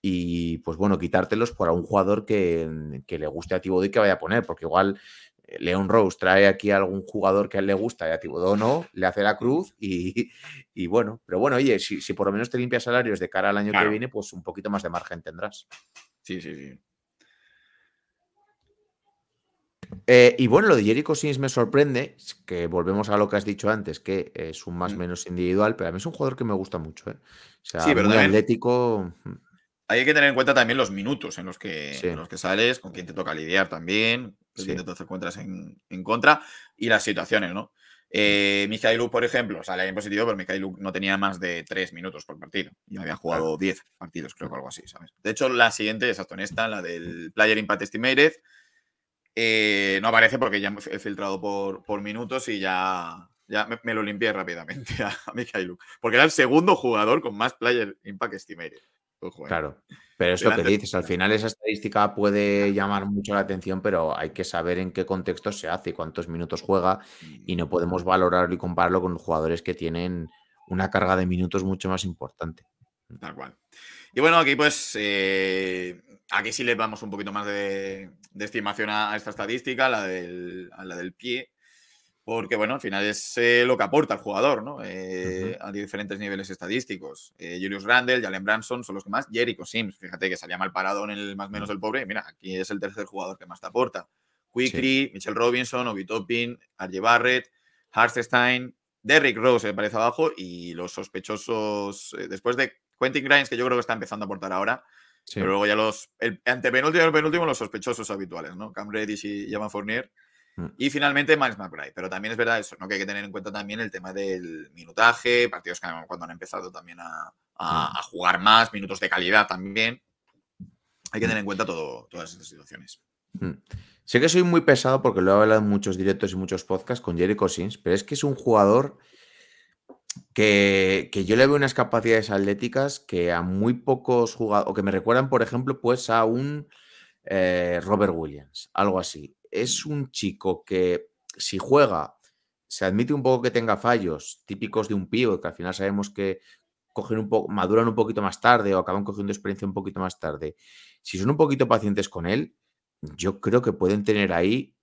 y pues bueno, quitártelos por a un jugador que, mm, le guste a Tibodó y que vaya a poner, porque igual eh, Leon Rose trae aquí a algún jugador que a él le gusta y a Tibodó no, le hace la cruz y, bueno, pero bueno, oye, si, por lo menos te limpias salarios de cara al año que viene, pues un poquito más de margen tendrás. Sí, sí, sí. Eh, y bueno, lo de Jericho Sims me sorprende, que volvemos a lo que has dicho antes, que es un más mm. menos individual, pero a mí es un jugador que me gusta mucho. ¿eh? O sea, atlético. Mm. Hay que tener en cuenta también los minutos en los que, los que sales, con quién te toca lidiar también, con quién te encuentras en, en, contra y las situaciones, ¿no? Eh, por ejemplo, sale en positivo, pero Mikhailuk no tenía más de tres minutos por partido. Y había jugado diez partidos, creo que algo así, De hecho, la siguiente es en esta, la del Player Impact Estimated. Eh, no aparece porque ya he filtrado por, por minutos y ya, ya me, lo limpié rápidamente a, a Mikhailuk. Porque era el segundo jugador con más Player Impact Estimated. ¿eh? Claro, pero es lo que dices, al final esa estadística puede llamar mucho la atención, pero hay que saber en qué contexto se hace y cuántos minutos juega y no mm. podemos valorarlo y compararlo con jugadores que tienen una carga de minutos mucho más importante. Mm. Tal cual. Y bueno, aquí pues eh, aquí sí le damos un poquito más de, estimación a, esta estadística, la a la del pie, porque bueno, al final es eh, lo que aporta el jugador, ¿no? Eh, a diferentes niveles estadísticos. Eh, Julius Randle, Jalen Branson son los que más. Jericho Sims, fíjate que salía mal parado en el más menos el pobre. Mira, aquí es el tercer jugador que más te aporta. Quickly, Michelle Robinson, Obi Toppin, Arje Barrett, Hartstein, Derrick Rose me parece abajo y los sospechosos, después de Quentin Grimes, que yo creo que está empezando a aportar ahora, pero luego ya los, antepenúltimo penúltimo, los sospechosos habituales, ¿no? Cam Reddish y Javan Fournier. Mm. Y finalmente Miles McBride, pero también es verdad eso, ¿no? que hay que tener en cuenta también el tema del minutaje, partidos que cuando han empezado también mm. a, jugar más, minutos de calidad también. Hay que mm. tener en cuenta todo, todas estas situaciones. Sé que soy muy pesado porque lo he hablado en muchos directos y muchos podcasts con Jerry Cosins, pero es que es un jugador que, yo le veo unas capacidades atléticas que a muy pocos jugadores, o que me recuerdan, por ejemplo, pues a un eh, Robert Williams, algo así es un chico que si juega, se admite un poco que tenga fallos típicos de un pío, que al final sabemos que cogen un poco, maduran un poquito más tarde o acaban cogiendo experiencia un poquito más tarde. Si son un poquito pacientes con él, yo creo que pueden tener ahí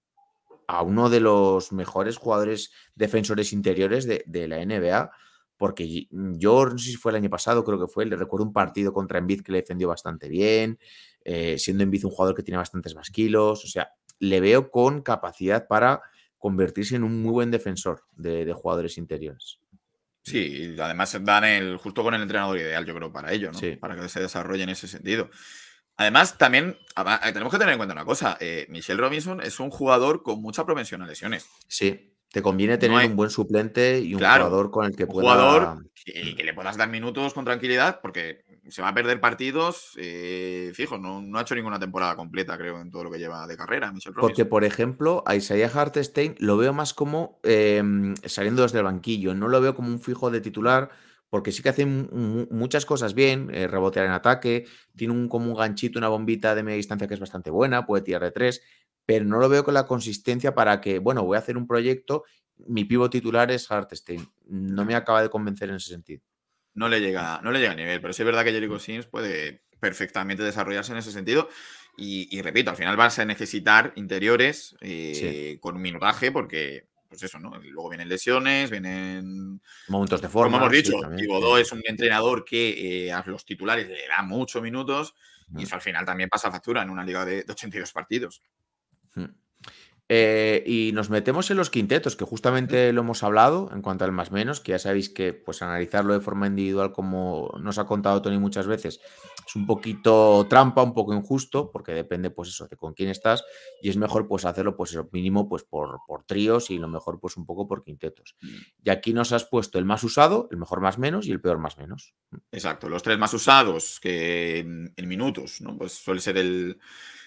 a uno de los mejores jugadores defensores interiores de, la NBA, porque yo no sé si fue el año pasado, creo que fue, le recuerdo un partido contra Envid que le defendió bastante bien, eh, siendo Envid un jugador que tiene bastantes más kilos, o sea, le veo con capacidad para convertirse en un muy buen defensor de, jugadores interiores. Sí, además dan el justo con el entrenador ideal, yo creo, para ello, ¿no? Para que se desarrolle en ese sentido. Además, también ah, ah, tenemos que tener en cuenta una cosa. Eh, Michelle Robinson es un jugador con mucha propensión a lesiones. Sí. Te conviene tener un buen suplente y un jugador con el que puedas. Jugador y que le puedas dar minutos con tranquilidad, porque se va a perder partidos eh, fijo, no, ha hecho ninguna temporada completa, creo, en todo lo que lleva de carrera. Porque, por ejemplo, a Isaiah hartstein lo veo más como em, saliendo desde el banquillo, no lo veo como un fijo de titular, porque sí que hace muchas cosas bien, eh, rebotear en ataque, tiene un, como un ganchito, una bombita de media distancia que es bastante buena, puede tirar de tres, pero no lo veo con la consistencia para que, bueno, voy a hacer un proyecto, mi pivo titular es hartstein No me acaba de convencer en ese sentido no le llega, no le llega a nivel, pero sí es verdad que Jericho mm. Sims puede perfectamente desarrollarse en ese sentido. Y, repito, al final vas a necesitar interiores eh, con un con minutaje, porque, pues eso, ¿no? Luego vienen lesiones, vienen. Momentos de forma. Como hemos dicho, sí, es un entrenador que eh, a los titulares le da muchos minutos, y mm. eso al final también pasa factura en una liga de, 82 partidos. Mm. Eh, y nos metemos en los quintetos, que justamente lo hemos hablado en cuanto al más menos, que ya sabéis que pues analizarlo de forma individual, como nos ha contado Tony muchas veces, es un poquito trampa, un poco injusto, porque depende pues eso de con quién estás, y es mejor pues hacerlo pues mínimo pues por, tríos y lo mejor pues un poco por quintetos. Mm. Y aquí nos has puesto el más usado, el mejor más menos y el peor más menos. Exacto, los tres más usados que en minutos, ¿no? Pues suele ser el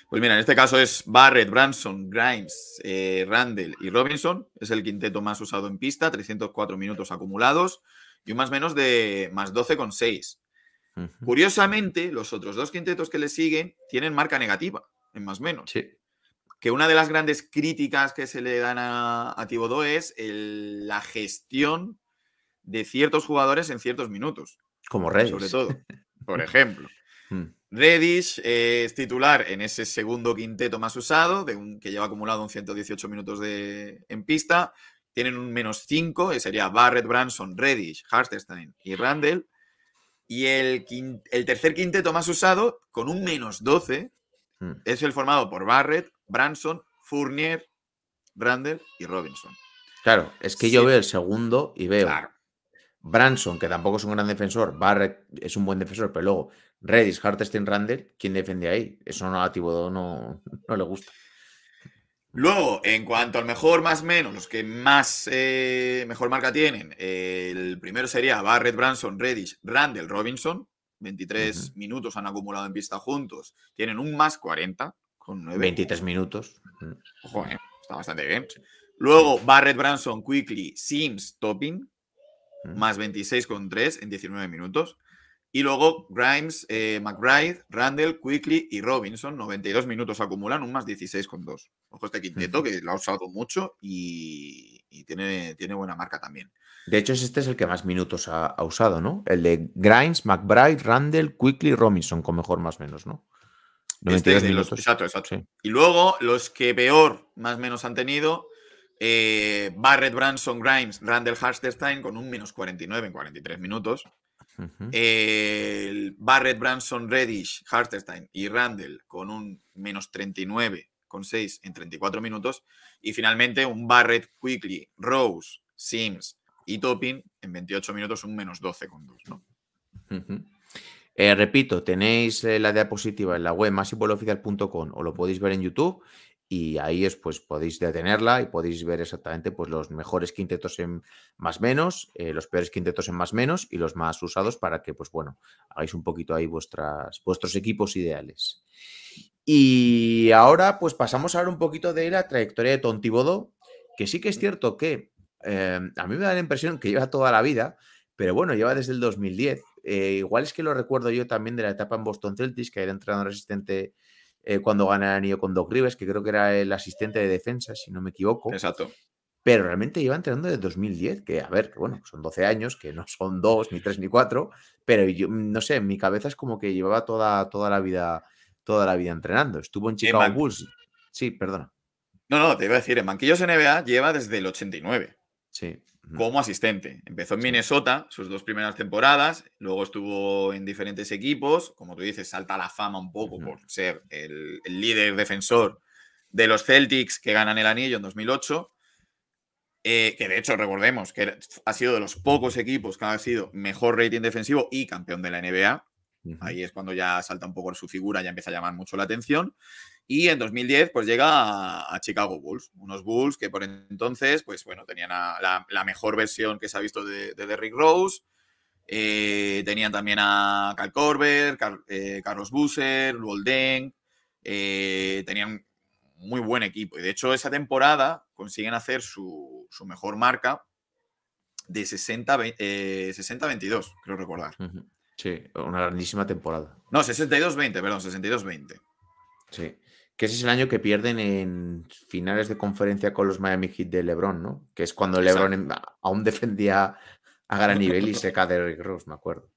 pues mira, en este caso es Barrett, Branson, Grimes, eh, Randall y Robinson. Es el quinteto más usado en pista, 304 minutos acumulados y un más menos de más 12,6. con Curiosamente, los otros dos quintetos que le siguen tienen marca negativa, en más menos. Sí. Que una de las grandes críticas que se le dan a, a es la gestión de ciertos jugadores en ciertos minutos. Como Reyes. Sobre todo, por ejemplo. Mm. Reddish eh, es titular en ese segundo quinteto más usado, que lleva acumulado 118 minutos de, en pista. Tienen un menos 5, que eh, sería Barrett, Branson, Reddish, hartstein y Randall. Y el, el, tercer quinteto más usado, con un menos 12, hmm. es el formado por Barrett, Branson, Fournier, Randall y Robinson. Claro, es que yo veo el segundo y veo Branson, que tampoco es un gran defensor, Barrett es un buen defensor, pero luego Redis, Hartstein Randall, ¿quién defiende ahí? Eso no a Tibodó no, no le gusta. Luego, en cuanto al mejor más menos, los que más eh, mejor marca tienen, el primero sería Barrett, Branson, Reddish, Randall, Robinson. 23 minutos han acumulado en pista juntos. Tienen un más 40 con 9. 23 minutos. está bastante bien. Luego, Barrett, Branson, Quickly, Sims, Topping. Más 26 con 3 en 19 minutos. Y luego Grimes, eh, McBride, Randall, Quickly y Robinson, 92 minutos acumulan, un más 16,2. Ojo este quinteto que lo ha usado mucho y, tiene, tiene, buena marca también. De hecho, este es el que más minutos ha, usado, ¿no? El de Grimes, McBride, Randall, Quickly, Robinson, con mejor más menos, ¿no? 92 este, minutos. exacto, exacto. Y luego los que peor más menos han tenido, eh, Barrett, Branson, Grimes, Randall, Harsterstein con un menos 49 en 43 minutos el Barrett, Branson, Reddish, Hartenstein y Randall con un menos 39 con 6 en 34 minutos. Y finalmente un Barrett, Quickly, Rose, Sims y Topping en 28 minutos un menos 12 con 2. Eh, repito, tenéis eh, la diapositiva en la web masipoloficial.com o lo podéis ver en YouTube y ahí es, pues podéis detenerla y podéis ver exactamente pues, los mejores quintetos en más menos, eh, los peores quintetos en más menos y los más usados para que, pues bueno, hagáis un poquito ahí vuestros equipos ideales. Y ahora, pues pasamos a hablar un poquito de la trayectoria de Tontibodo que sí que es cierto que eh, a mí me da la impresión que lleva toda la vida, pero bueno, lleva desde el 2010. Eh, igual es que lo recuerdo yo también de la etapa en Boston Celtics, que era entrenador asistente eh, cuando gana el anillo con Doc Rivers, que creo que era el asistente de defensa, si no me equivoco. Exacto. Pero realmente lleva entrenando desde 2010, que a ver, que bueno, son 12 años, que no son 2, ni 3, ni 4, pero yo mm, no sé, en mi cabeza es como que llevaba toda, toda la vida toda la vida entrenando. Estuvo en Chicago Bulls. Sí, perdona. No, no, te iba a decir, en banquillos NBA lleva desde el 89. Sí como asistente. Empezó en Minnesota sus dos primeras temporadas, luego estuvo en diferentes equipos, como tú dices, salta la fama un poco por ser el, líder defensor de los Celtics que ganan el anillo en 2008, eh, que de hecho recordemos que ha sido de los pocos equipos que ha sido mejor rating defensivo y campeón de la NBA. Ahí es cuando ya salta un poco su figura, ya empieza a llamar mucho la atención. Y en 2010, pues llega a, Chicago Bulls, unos Bulls que por entonces, pues bueno, tenían la, mejor versión que se ha visto de, Derrick Rose. Eh, tenían también a Cal Corber, eh, Carlos Busser, Walden. Eh, tenían muy buen equipo. Y de hecho, esa temporada consiguen hacer su, su mejor marca de 60-22, creo recordar. Sí, una grandísima temporada. No, 62-20, perdón, 62-20. Sí que ese es el año que pierden en finales de conferencia con los Miami Heat de LeBron, ¿no? Que es cuando LeBron aún defendía a gran nivel y seca cae Derrick Rose, me acuerdo.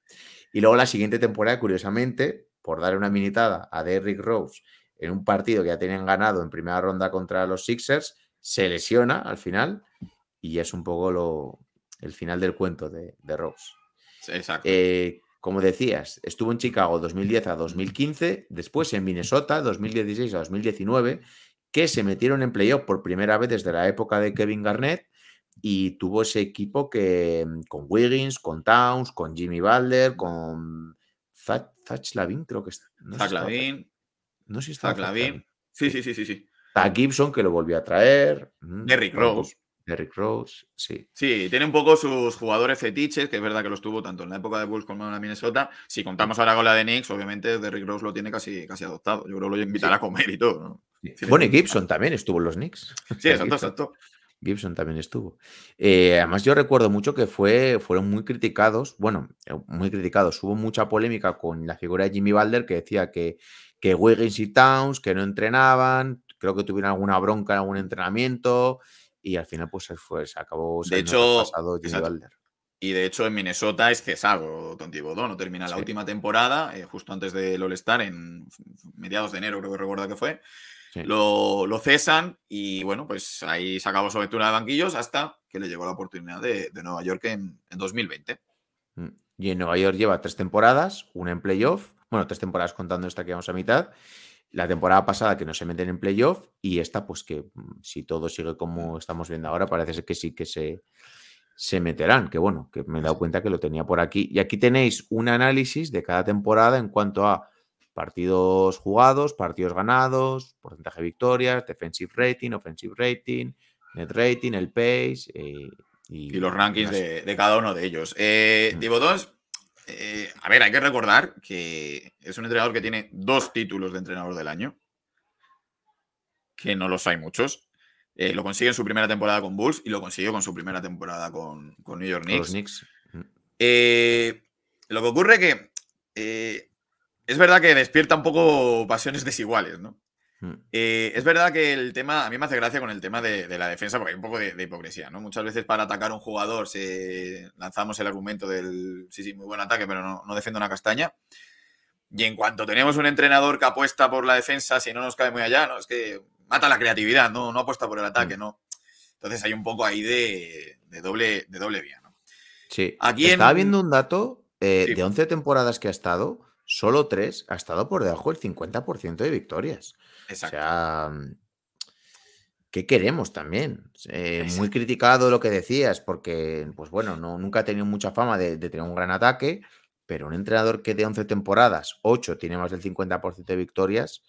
Y luego la siguiente temporada, curiosamente, por darle una minitada a Derrick Rose en un partido que ya tenían ganado en primera ronda contra los Sixers, se lesiona al final y es un poco el final del cuento de, Rose. Exacto. Eh, como decías, estuvo en Chicago 2010 a 2015, después en Minnesota 2016 a 2019, que se metieron en playoff por primera vez desde la época de Kevin Garnett y tuvo ese equipo que con Wiggins, con Towns, con Jimmy Balder, con Zach, creo que está. No Zach Lavin. No sé si está. Zach Sí, sí, sí, sí, sí. A Gibson, que lo volvió a traer. Mm, Derrick pues Rose. Derrick Rose, sí. Sí, tiene un poco sus jugadores fetiches, que es verdad que los tuvo tanto en la época de Bulls como en la Minnesota. Si contamos ahora con la de Knicks, obviamente Derrick Rose lo tiene casi, casi adoptado. Yo creo que lo invitará a comer y todo. Bueno, y Gibson también estuvo en los Knicks. Sí, exacto, exacto. Gibson también estuvo. Eh, además, yo recuerdo mucho que fue, fueron muy criticados, bueno, eh, muy criticados. Hubo mucha polémica con la figura de Jimmy Balder que decía que, que Wiggins y Towns, que no entrenaban, creo que tuvieron alguna bronca en algún entrenamiento, y al final pues, se acabó de hecho, Y de hecho en Minnesota es cesado no termina la última temporada, eh, justo antes del All-Star, en mediados de enero creo que recuerda que fue. Lo, lo, cesan y bueno, pues ahí se acabó su aventura de banquillos hasta que le llegó la oportunidad de, de Nueva York en, en 2020. Mm. Y en Nueva York lleva tres temporadas, una en playoff, bueno, tres temporadas contando esta que vamos a mitad, la temporada pasada que no se meten en playoff y esta, pues que mm, si todo sigue como estamos viendo ahora, parece que sí que se, se meterán. Que bueno, que me he dado cuenta que lo tenía por aquí. Y aquí tenéis un análisis de cada temporada en cuanto a partidos jugados, partidos ganados, porcentaje de victorias, defensive rating, offensive rating, net rating, el pace. Eh, y, los rankings de, cada uno de ellos. Eh, mm. Divo eh, a ver, hay que recordar que es un entrenador que tiene dos títulos de entrenador del año, que no los hay muchos. Eh, lo consigue en su primera temporada con Bulls y lo consiguió con su primera temporada con, New York Knicks. Mm. Eh, lo que ocurre que es verdad que despierta un poco pasiones desiguales, ¿no? Mm. Eh, es verdad que el tema, a mí me hace gracia con el tema de, la defensa, porque hay un poco de, hipocresía, ¿no? Muchas veces para atacar a un jugador se lanzamos el argumento del, sí, sí, muy buen ataque, pero no, no defiendo una castaña. Y en cuanto tenemos un entrenador que apuesta por la defensa, si no nos cae muy allá, Es que mata la creatividad, no, no apuesta por el ataque, mm. ¿no? Entonces hay un poco ahí de, doble, de doble vía, ¿no? Sí. Aquí Estaba viendo un dato eh, de 11 temporadas que ha estado, solo 3 ha estado por debajo del 50% de victorias. O sea, mm, ¿qué queremos también? Eh, muy criticado lo que decías, porque, pues bueno, no, nunca ha tenido mucha fama de, tener un gran ataque, pero un entrenador que de 11 temporadas, 8 tiene más del 50% de victorias,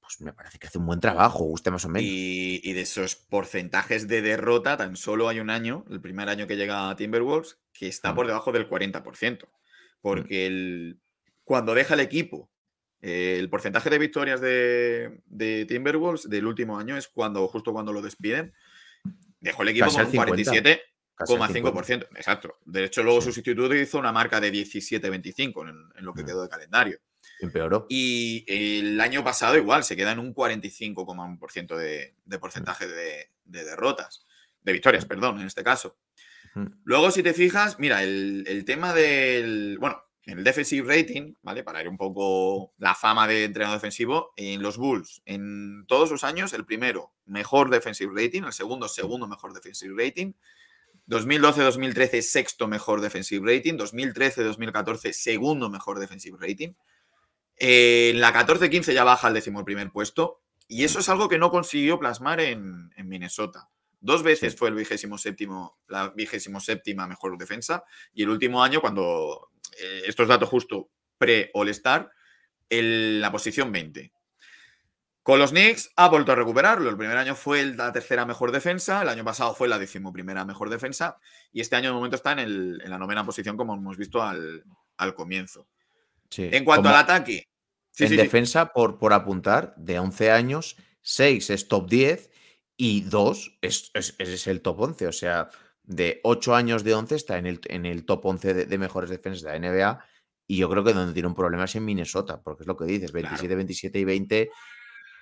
pues me parece que hace un buen trabajo, guste más o menos. Y, de esos porcentajes de derrota, tan solo hay un año, el primer año que llega a Timberwolves, que está por debajo del 40%, mm. porque cuando deja el equipo eh, el porcentaje de victorias de, Timberwolves del último año es cuando, justo cuando lo despiden, dejó el equipo con un 47,5%. Exacto. De hecho, luego su sustituto hizo una marca de 17,25% en, lo que mm. quedó de calendario. Empeoró. Y el año pasado igual, se queda en un 45,1% de, de porcentaje de, derrotas, de victorias, mm. perdón, en este caso. Luego, si te fijas, mira, el, el tema del... Bueno, en el defensive rating, ¿vale? Para ir un poco la fama de entrenador defensivo, en los Bulls, en todos los años, el primero, mejor defensive rating, el segundo, segundo mejor defensive rating, 2012-2013, sexto mejor defensive rating, 2013-2014, segundo mejor defensive rating. Eh, en la 14-15 ya baja al decimoprimer primer puesto, y eso es algo que no consiguió plasmar en, Minnesota. Dos veces fue el vigésimo la vigésimo séptima mejor defensa, y el último año cuando eh, estos datos justo pre-All-Star, la posición 20. Con los Knicks ha vuelto a recuperarlo. El primer año fue la tercera mejor defensa, el año pasado fue la decimoprimera mejor defensa y este año de momento está en, la novena posición como hemos visto al, comienzo. en cuanto al ataque. en defensa, Por, por apuntar, de 11 años, 6 es top 10 y 2 es, es, es el top 11. O sea, de 8 años de 11 está en el, en el top 11 de, mejores defensas de la NBA. Y yo creo que donde tiene un problema es en Minnesota, porque es lo que dices, 27, 27 y 20.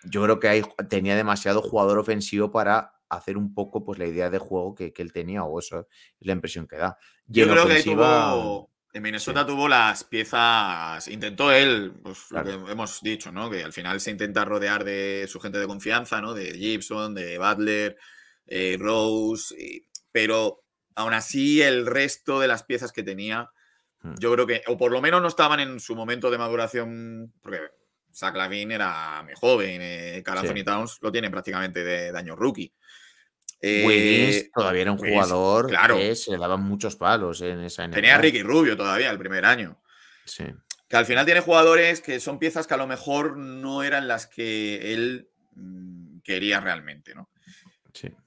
Yo creo que tenía demasiado jugador ofensivo para hacer un poco pues la idea de juego que, él tenía, o eso es la impresión que da. yo creo que tuvo, en Minnesota tuvo las piezas, intentó él, pues lo que hemos dicho, ¿no? Que al final se intenta rodear de su gente de confianza, ¿no? De Gibson, de Butler, eh, Rose, pero aún así el resto de las piezas que tenía, hmm. yo creo que, o por lo menos no estaban en su momento de maduración, porque Zach era muy joven, eh, y Towns lo tiene prácticamente de, daño rookie. Eh, todavía era un jugador claro. que se le daban muchos palos en esa Tenía a Ricky Rubio todavía el primer año. Que al final tiene jugadores que son piezas que a lo mejor no eran las que él mm, quería realmente, ¿no?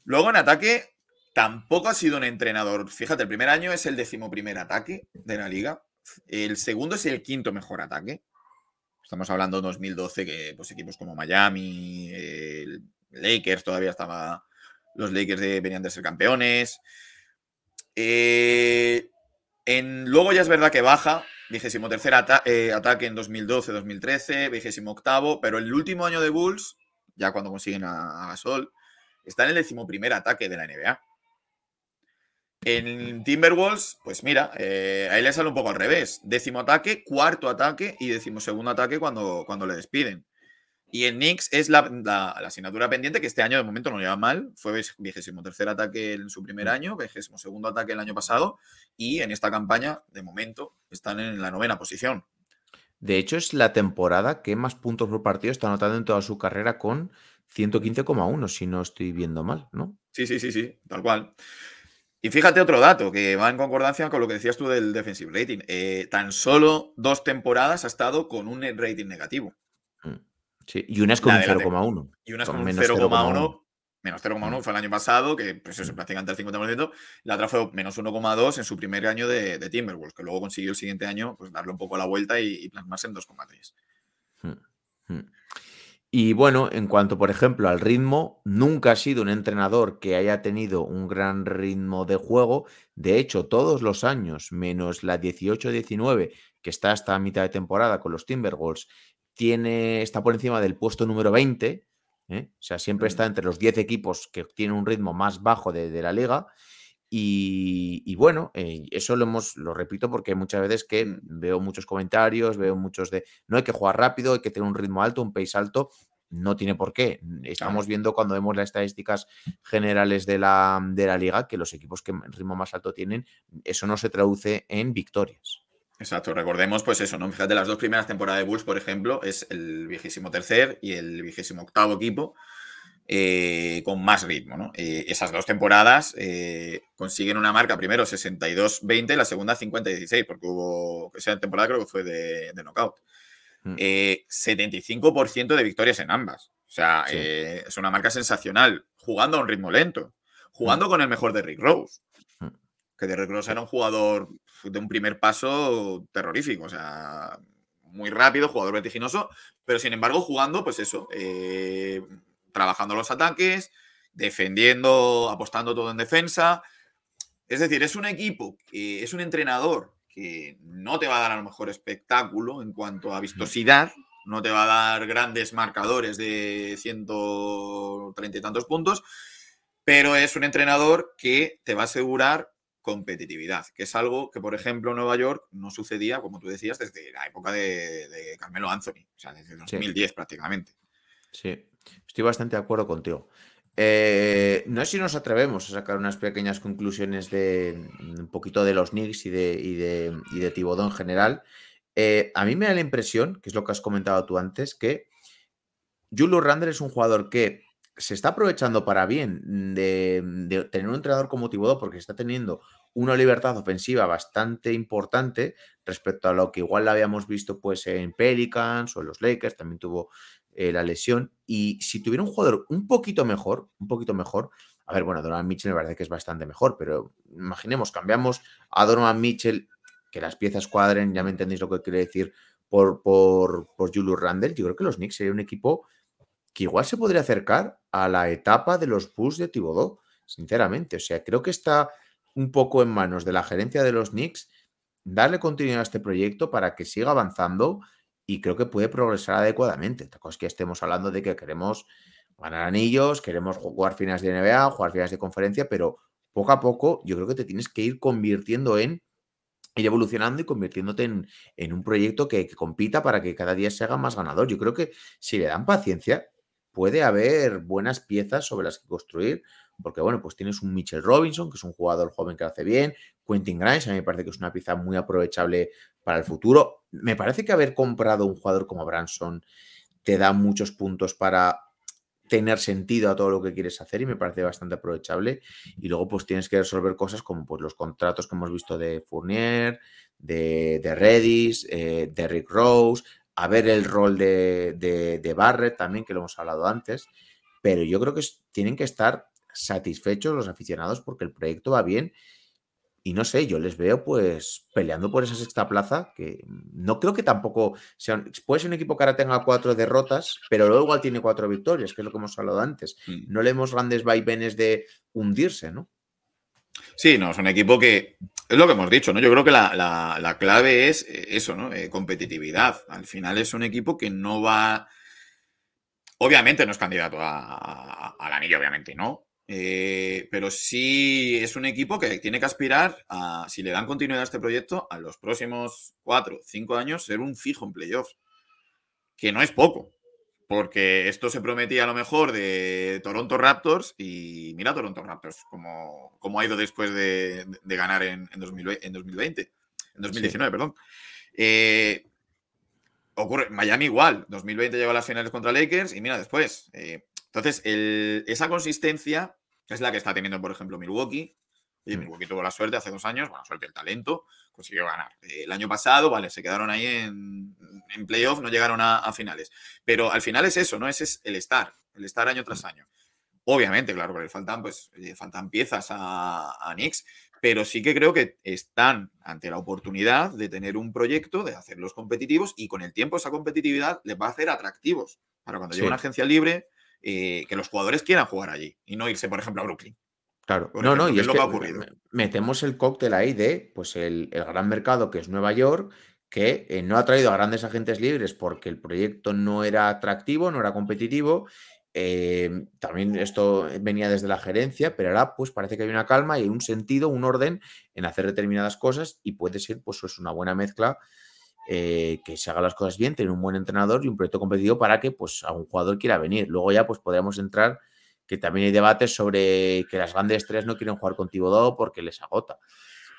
Luego en ataque, Tampoco ha sido un entrenador. Fíjate, el primer año es el decimoprimer ataque de la liga. El segundo es el quinto mejor ataque. Estamos hablando de 2012, que pues, equipos como Miami, Lakers todavía estaba. Los Lakers venían de ser campeones. Eh, luego ya es verdad que baja, vigésimo tercer eh, ataque en 2012-2013, vigésimo octavo, pero el último año de Bulls, ya cuando consiguen a, a Gasol, está en el decimoprimer ataque de la NBA. En Timberwolves, pues mira, eh, ahí le sale un poco al revés. Décimo ataque, cuarto ataque y decimosegundo ataque cuando, cuando le despiden. Y en Knicks es la, asignatura pendiente, que este año de momento no lleva mal. Fue vigésimo tercer ataque en su primer mm. año, vigésimo segundo ataque el año pasado. Y en esta campaña, de momento, están en la novena posición. De hecho, es la temporada que más puntos por partido está anotando en toda su carrera con 115,1, si no estoy viendo mal, ¿no? Sí, sí, sí, sí, tal cual. Y fíjate otro dato que va en concordancia con lo que decías tú del defensive rating. Eh, tan solo dos temporadas ha estado con un rating negativo. Mm, sí, y es con un 0,1. Y es con, un 0,1. Menos 0,1 mm. fue el año pasado, que pues eso, mm. prácticamente el 50%. La otra fue menos 1,2 en su primer año de, Timberwolves, que luego consiguió el siguiente año pues, darle un poco la vuelta y, y plasmarse en 2,3. Y bueno, en cuanto, por ejemplo, al ritmo, nunca ha sido un entrenador que haya tenido un gran ritmo de juego. De hecho, todos los años, menos la 18-19, que está hasta mitad de temporada con los Timberwolves, tiene, está por encima del puesto número 20. ¿eh? O sea, siempre mm. está entre los 10 equipos que tienen un ritmo más bajo de la liga. Y, bueno, eh, eso lo hemos, lo repito porque muchas veces que veo muchos comentarios, veo muchos de no hay que jugar rápido, hay que tener un ritmo alto, un pace alto. No tiene por qué. Mm, estamos viendo cuando vemos las estadísticas generales de la, de la liga que los equipos que ritmo más alto tienen, eso no se traduce en victorias. Exacto, recordemos pues eso, ¿no? Fíjate, las dos primeras temporadas de Bulls, por ejemplo, es el vigésimo tercer y el vigésimo octavo equipo eh, con más ritmo. ¿no? Eh, esas dos temporadas eh, consiguen una marca, primero 62-20, la segunda 50-16, porque hubo, esa temporada creo que fue de, de knockout. 75% mm. de victorias en ambas. O sea, es una marca sensacional, jugando a un ritmo lento, jugando mm. con el mejor de Rick Rose. Mm. Que de Rick Rose era un jugador de un primer paso terrorífico. O sea, muy rápido, jugador vertiginoso, pero sin embargo jugando, pues eso, trabajando los ataques, defendiendo, apostando todo en defensa. Es decir, es un equipo, es un entrenador que no te va a dar a lo mejor espectáculo en cuanto a vistosidad, no te va a dar grandes marcadores de 130 y tantos puntos, pero es un entrenador que te va a asegurar competitividad, que es algo que, por ejemplo, en Nueva York no sucedía, como tú decías, desde la época de, Carmelo Anthony, o sea, desde 2010 prácticamente. Sí. Estoy bastante de acuerdo contigo. Eh, no sé si nos atrevemos a sacar unas pequeñas conclusiones de mm, un poquito de los Knicks y de, y de, y Tibodó en general. Eh, a mí me da la impresión, que es lo que has comentado tú antes, que Julius Randle es un jugador que se está aprovechando para bien de, tener un entrenador como Tibodó porque está teniendo una libertad ofensiva bastante importante respecto a lo que igual la habíamos visto pues en Pelicans o en los Lakers, también tuvo eh, la lesión. Y si tuviera un jugador un poquito mejor, un poquito mejor, a ver, bueno, Donovan Mitchell me parece que es bastante mejor, pero imaginemos, cambiamos a Donovan Mitchell, que las piezas cuadren, ya me entendéis lo que quiere decir, por, por, por Julius Randle. Yo creo que los Knicks sería un equipo que igual se podría acercar a la etapa de los Bulls de Tibodó, sinceramente. O sea, creo que está un poco en manos de la gerencia de los Knicks darle continuidad a este proyecto para que siga avanzando y creo que puede progresar adecuadamente. Otra es que estemos hablando de que queremos ganar anillos, queremos jugar finales de NBA, jugar finales de conferencia, pero poco a poco yo creo que te tienes que ir convirtiendo en, ir evolucionando y convirtiéndote en, un proyecto que, compita para que cada día se haga más ganador. Yo creo que si le dan paciencia, puede haber buenas piezas sobre las que construir. Porque, bueno, pues tienes un Mitchell Robinson, que es un jugador joven que hace bien. Quentin Grimes, a mí me parece que es una pieza muy aprovechable para el futuro me parece que haber comprado un jugador como Branson te da muchos puntos para tener sentido a todo lo que quieres hacer y me parece bastante aprovechable. Y luego pues tienes que resolver cosas como pues los contratos que hemos visto de Fournier, de, Redis, eh, de Rick Rose, a ver el rol de, de, de, Barrett también, que lo hemos hablado antes. Pero yo creo que tienen que estar satisfechos los aficionados porque el proyecto va bien y no sé, yo les veo pues peleando por esa sexta plaza, que no creo que tampoco Puede ser un equipo que ahora tenga cuatro derrotas, pero luego igual tiene cuatro victorias, que es lo que hemos hablado antes. Mm. No leemos grandes vaivenes de hundirse, ¿no? Sí, no, es un equipo que. Es lo que hemos dicho, ¿no? Yo creo que la, clave es eh, eso, ¿no? Eh, competitividad. Al final es un equipo que no va. Obviamente no es candidato a, a, al anillo, obviamente, ¿no? Eh, pero sí es un equipo que tiene que aspirar a, si le dan continuidad a este proyecto, a los próximos cuatro, cinco años, ser un fijo en playoffs. Que no es poco, porque esto se prometía a lo mejor de Toronto Raptors y mira Toronto Raptors, como, ha ido después de, ganar en, en, 2020, en 2019, perdón. Eh, ocurre, Miami igual, 2020 llegó a las finales contra Lakers y mira después. Eh, entonces, esa consistencia es la que está teniendo, por ejemplo, Milwaukee. Mm. Milwaukee tuvo la suerte hace dos años, bueno, suerte el talento, consiguió ganar. El año pasado, vale, se quedaron ahí en, en playoff, no llegaron a, finales. Pero al final es eso, ¿no? es el estar, el estar año tras mm. año. Obviamente, claro, le faltan, pues, eh, faltan piezas a, Knicks, pero sí que creo que están ante la oportunidad de tener un proyecto, de hacerlos competitivos y con el tiempo esa competitividad les va a hacer atractivos para cuando llegue una agencia libre, eh, que los jugadores quieran jugar allí y no irse, por ejemplo, a Brooklyn. Claro, no, no, y es, lo que, metemos el cóctel ahí de pues el, gran mercado que es Nueva York, que eh, no ha traído a grandes agentes libres porque el proyecto no era atractivo, no era competitivo. Eh, también esto venía desde la gerencia, pero ahora pues parece que hay una calma y un sentido, un orden en hacer determinadas cosas y puede ser pues es una buena mezcla eh, que se hagan las cosas bien, tener un buen entrenador y un proyecto competitivo para que pues, algún jugador quiera venir. Luego ya pues podríamos entrar, que también hay debates sobre que las grandes estrellas no quieren jugar con Tibodó porque les agota.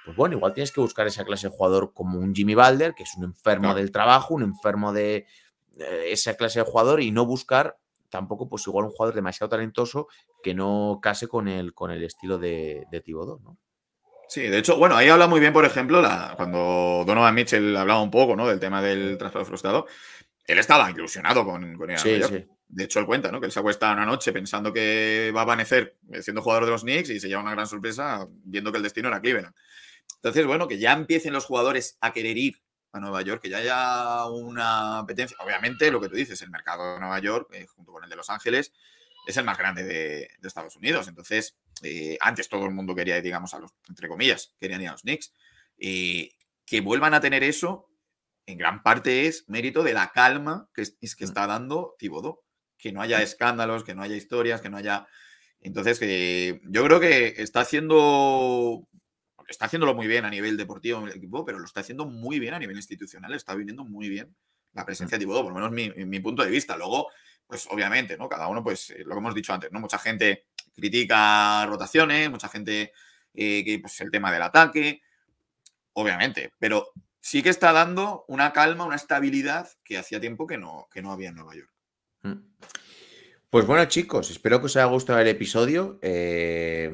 Pues bueno, igual tienes que buscar esa clase de jugador como un Jimmy Balder, que es un enfermo del trabajo, un enfermo de eh, esa clase de jugador y no buscar tampoco pues igual un jugador demasiado talentoso que no case con el, con el estilo de, de Tibodó, ¿no? Sí, de hecho, bueno, ahí habla muy bien, por ejemplo, la, cuando Donovan Mitchell hablaba un poco ¿no? del tema del traslado frustrado, él estaba ilusionado con, con De hecho, él cuenta ¿no? que él se acuesta una noche pensando que va a amanecer siendo jugador de los Knicks y se lleva una gran sorpresa viendo que el destino era Cleveland. Entonces, bueno, que ya empiecen los jugadores a querer ir a Nueva York, que ya haya una competencia. Obviamente, lo que tú dices, el mercado de Nueva York, eh, junto con el de Los Ángeles, es el más grande de, Estados Unidos. Entonces, eh, antes todo el mundo quería, digamos, a los, entre comillas, querían ir a los Knicks. que vuelvan a tener eso, en gran parte es mérito de la calma que, que mm. está dando Tibodó. Que no haya mm. escándalos, que no haya historias, que no haya. Entonces, eh, yo creo que está haciendo. Está haciéndolo muy bien a nivel deportivo el equipo, pero lo está haciendo muy bien a nivel institucional, está viniendo muy bien la presencia de Tibodó, por lo menos mi, punto de vista. Luego, pues obviamente, ¿no? Cada uno, pues eh, lo que hemos dicho antes, ¿no? Mucha gente critica rotaciones, mucha gente eh, que, pues el tema del ataque, obviamente, pero sí que está dando una calma, una estabilidad que hacía tiempo que no, que no había en Nueva York. Mm. Pues bueno, chicos, espero que os haya gustado el episodio. Eh,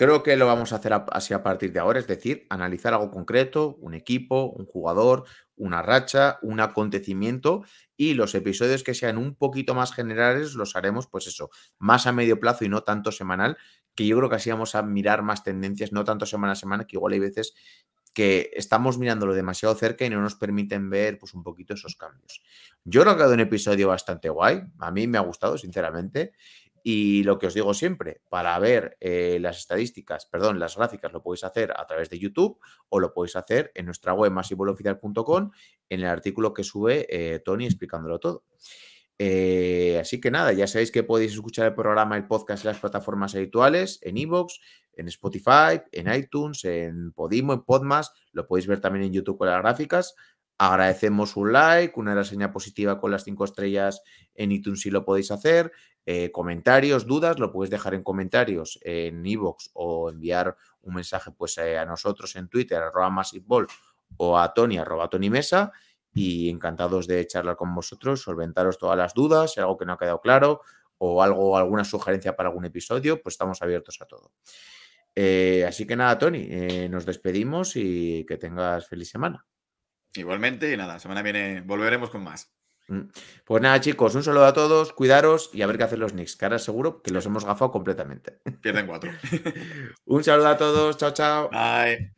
Creo que lo vamos a hacer así a partir de ahora, es decir, analizar algo concreto, un equipo, un jugador, una racha, un acontecimiento y los episodios que sean un poquito más generales los haremos, pues eso, más a medio plazo y no tanto semanal, que yo creo que así vamos a mirar más tendencias, no tanto semana a semana, que igual hay veces que estamos mirándolo demasiado cerca y no nos permiten ver pues un poquito esos cambios. Yo creo que ha un episodio bastante guay, a mí me ha gustado sinceramente y lo que os digo siempre, para ver eh, las estadísticas, perdón, las gráficas, lo podéis hacer a través de YouTube o lo podéis hacer en nuestra web masivoloficial.com, en el artículo que sube eh, Tony explicándolo todo. Eh, así que nada, ya sabéis que podéis escuchar el programa, el podcast en las plataformas habituales, en iVoox, en Spotify, en iTunes, en Podimo, en Podmas, lo podéis ver también en YouTube con las gráficas. Agradecemos un like, una reseña positiva con las cinco estrellas en iTunes si lo podéis hacer. Eh, comentarios, dudas, lo podéis dejar en comentarios en iVoox o enviar un mensaje pues, eh, a nosotros en Twitter, arroba Massiveball o a Tony, arroba Tony Mesa. Y encantados de charlar con vosotros, solventaros todas las dudas, si algo que no ha quedado claro o algo, alguna sugerencia para algún episodio, pues estamos abiertos a todo. Eh, así que nada, Tony, nos despedimos y que tengas feliz semana. Igualmente, y nada, semana viene volveremos con más. Mm. Pues nada, chicos, un saludo a todos, cuidaros y a ver qué hacen los Knicks, que ahora seguro que los hemos gafado completamente. Pierden cuatro. un saludo a todos, chao, chao. Bye.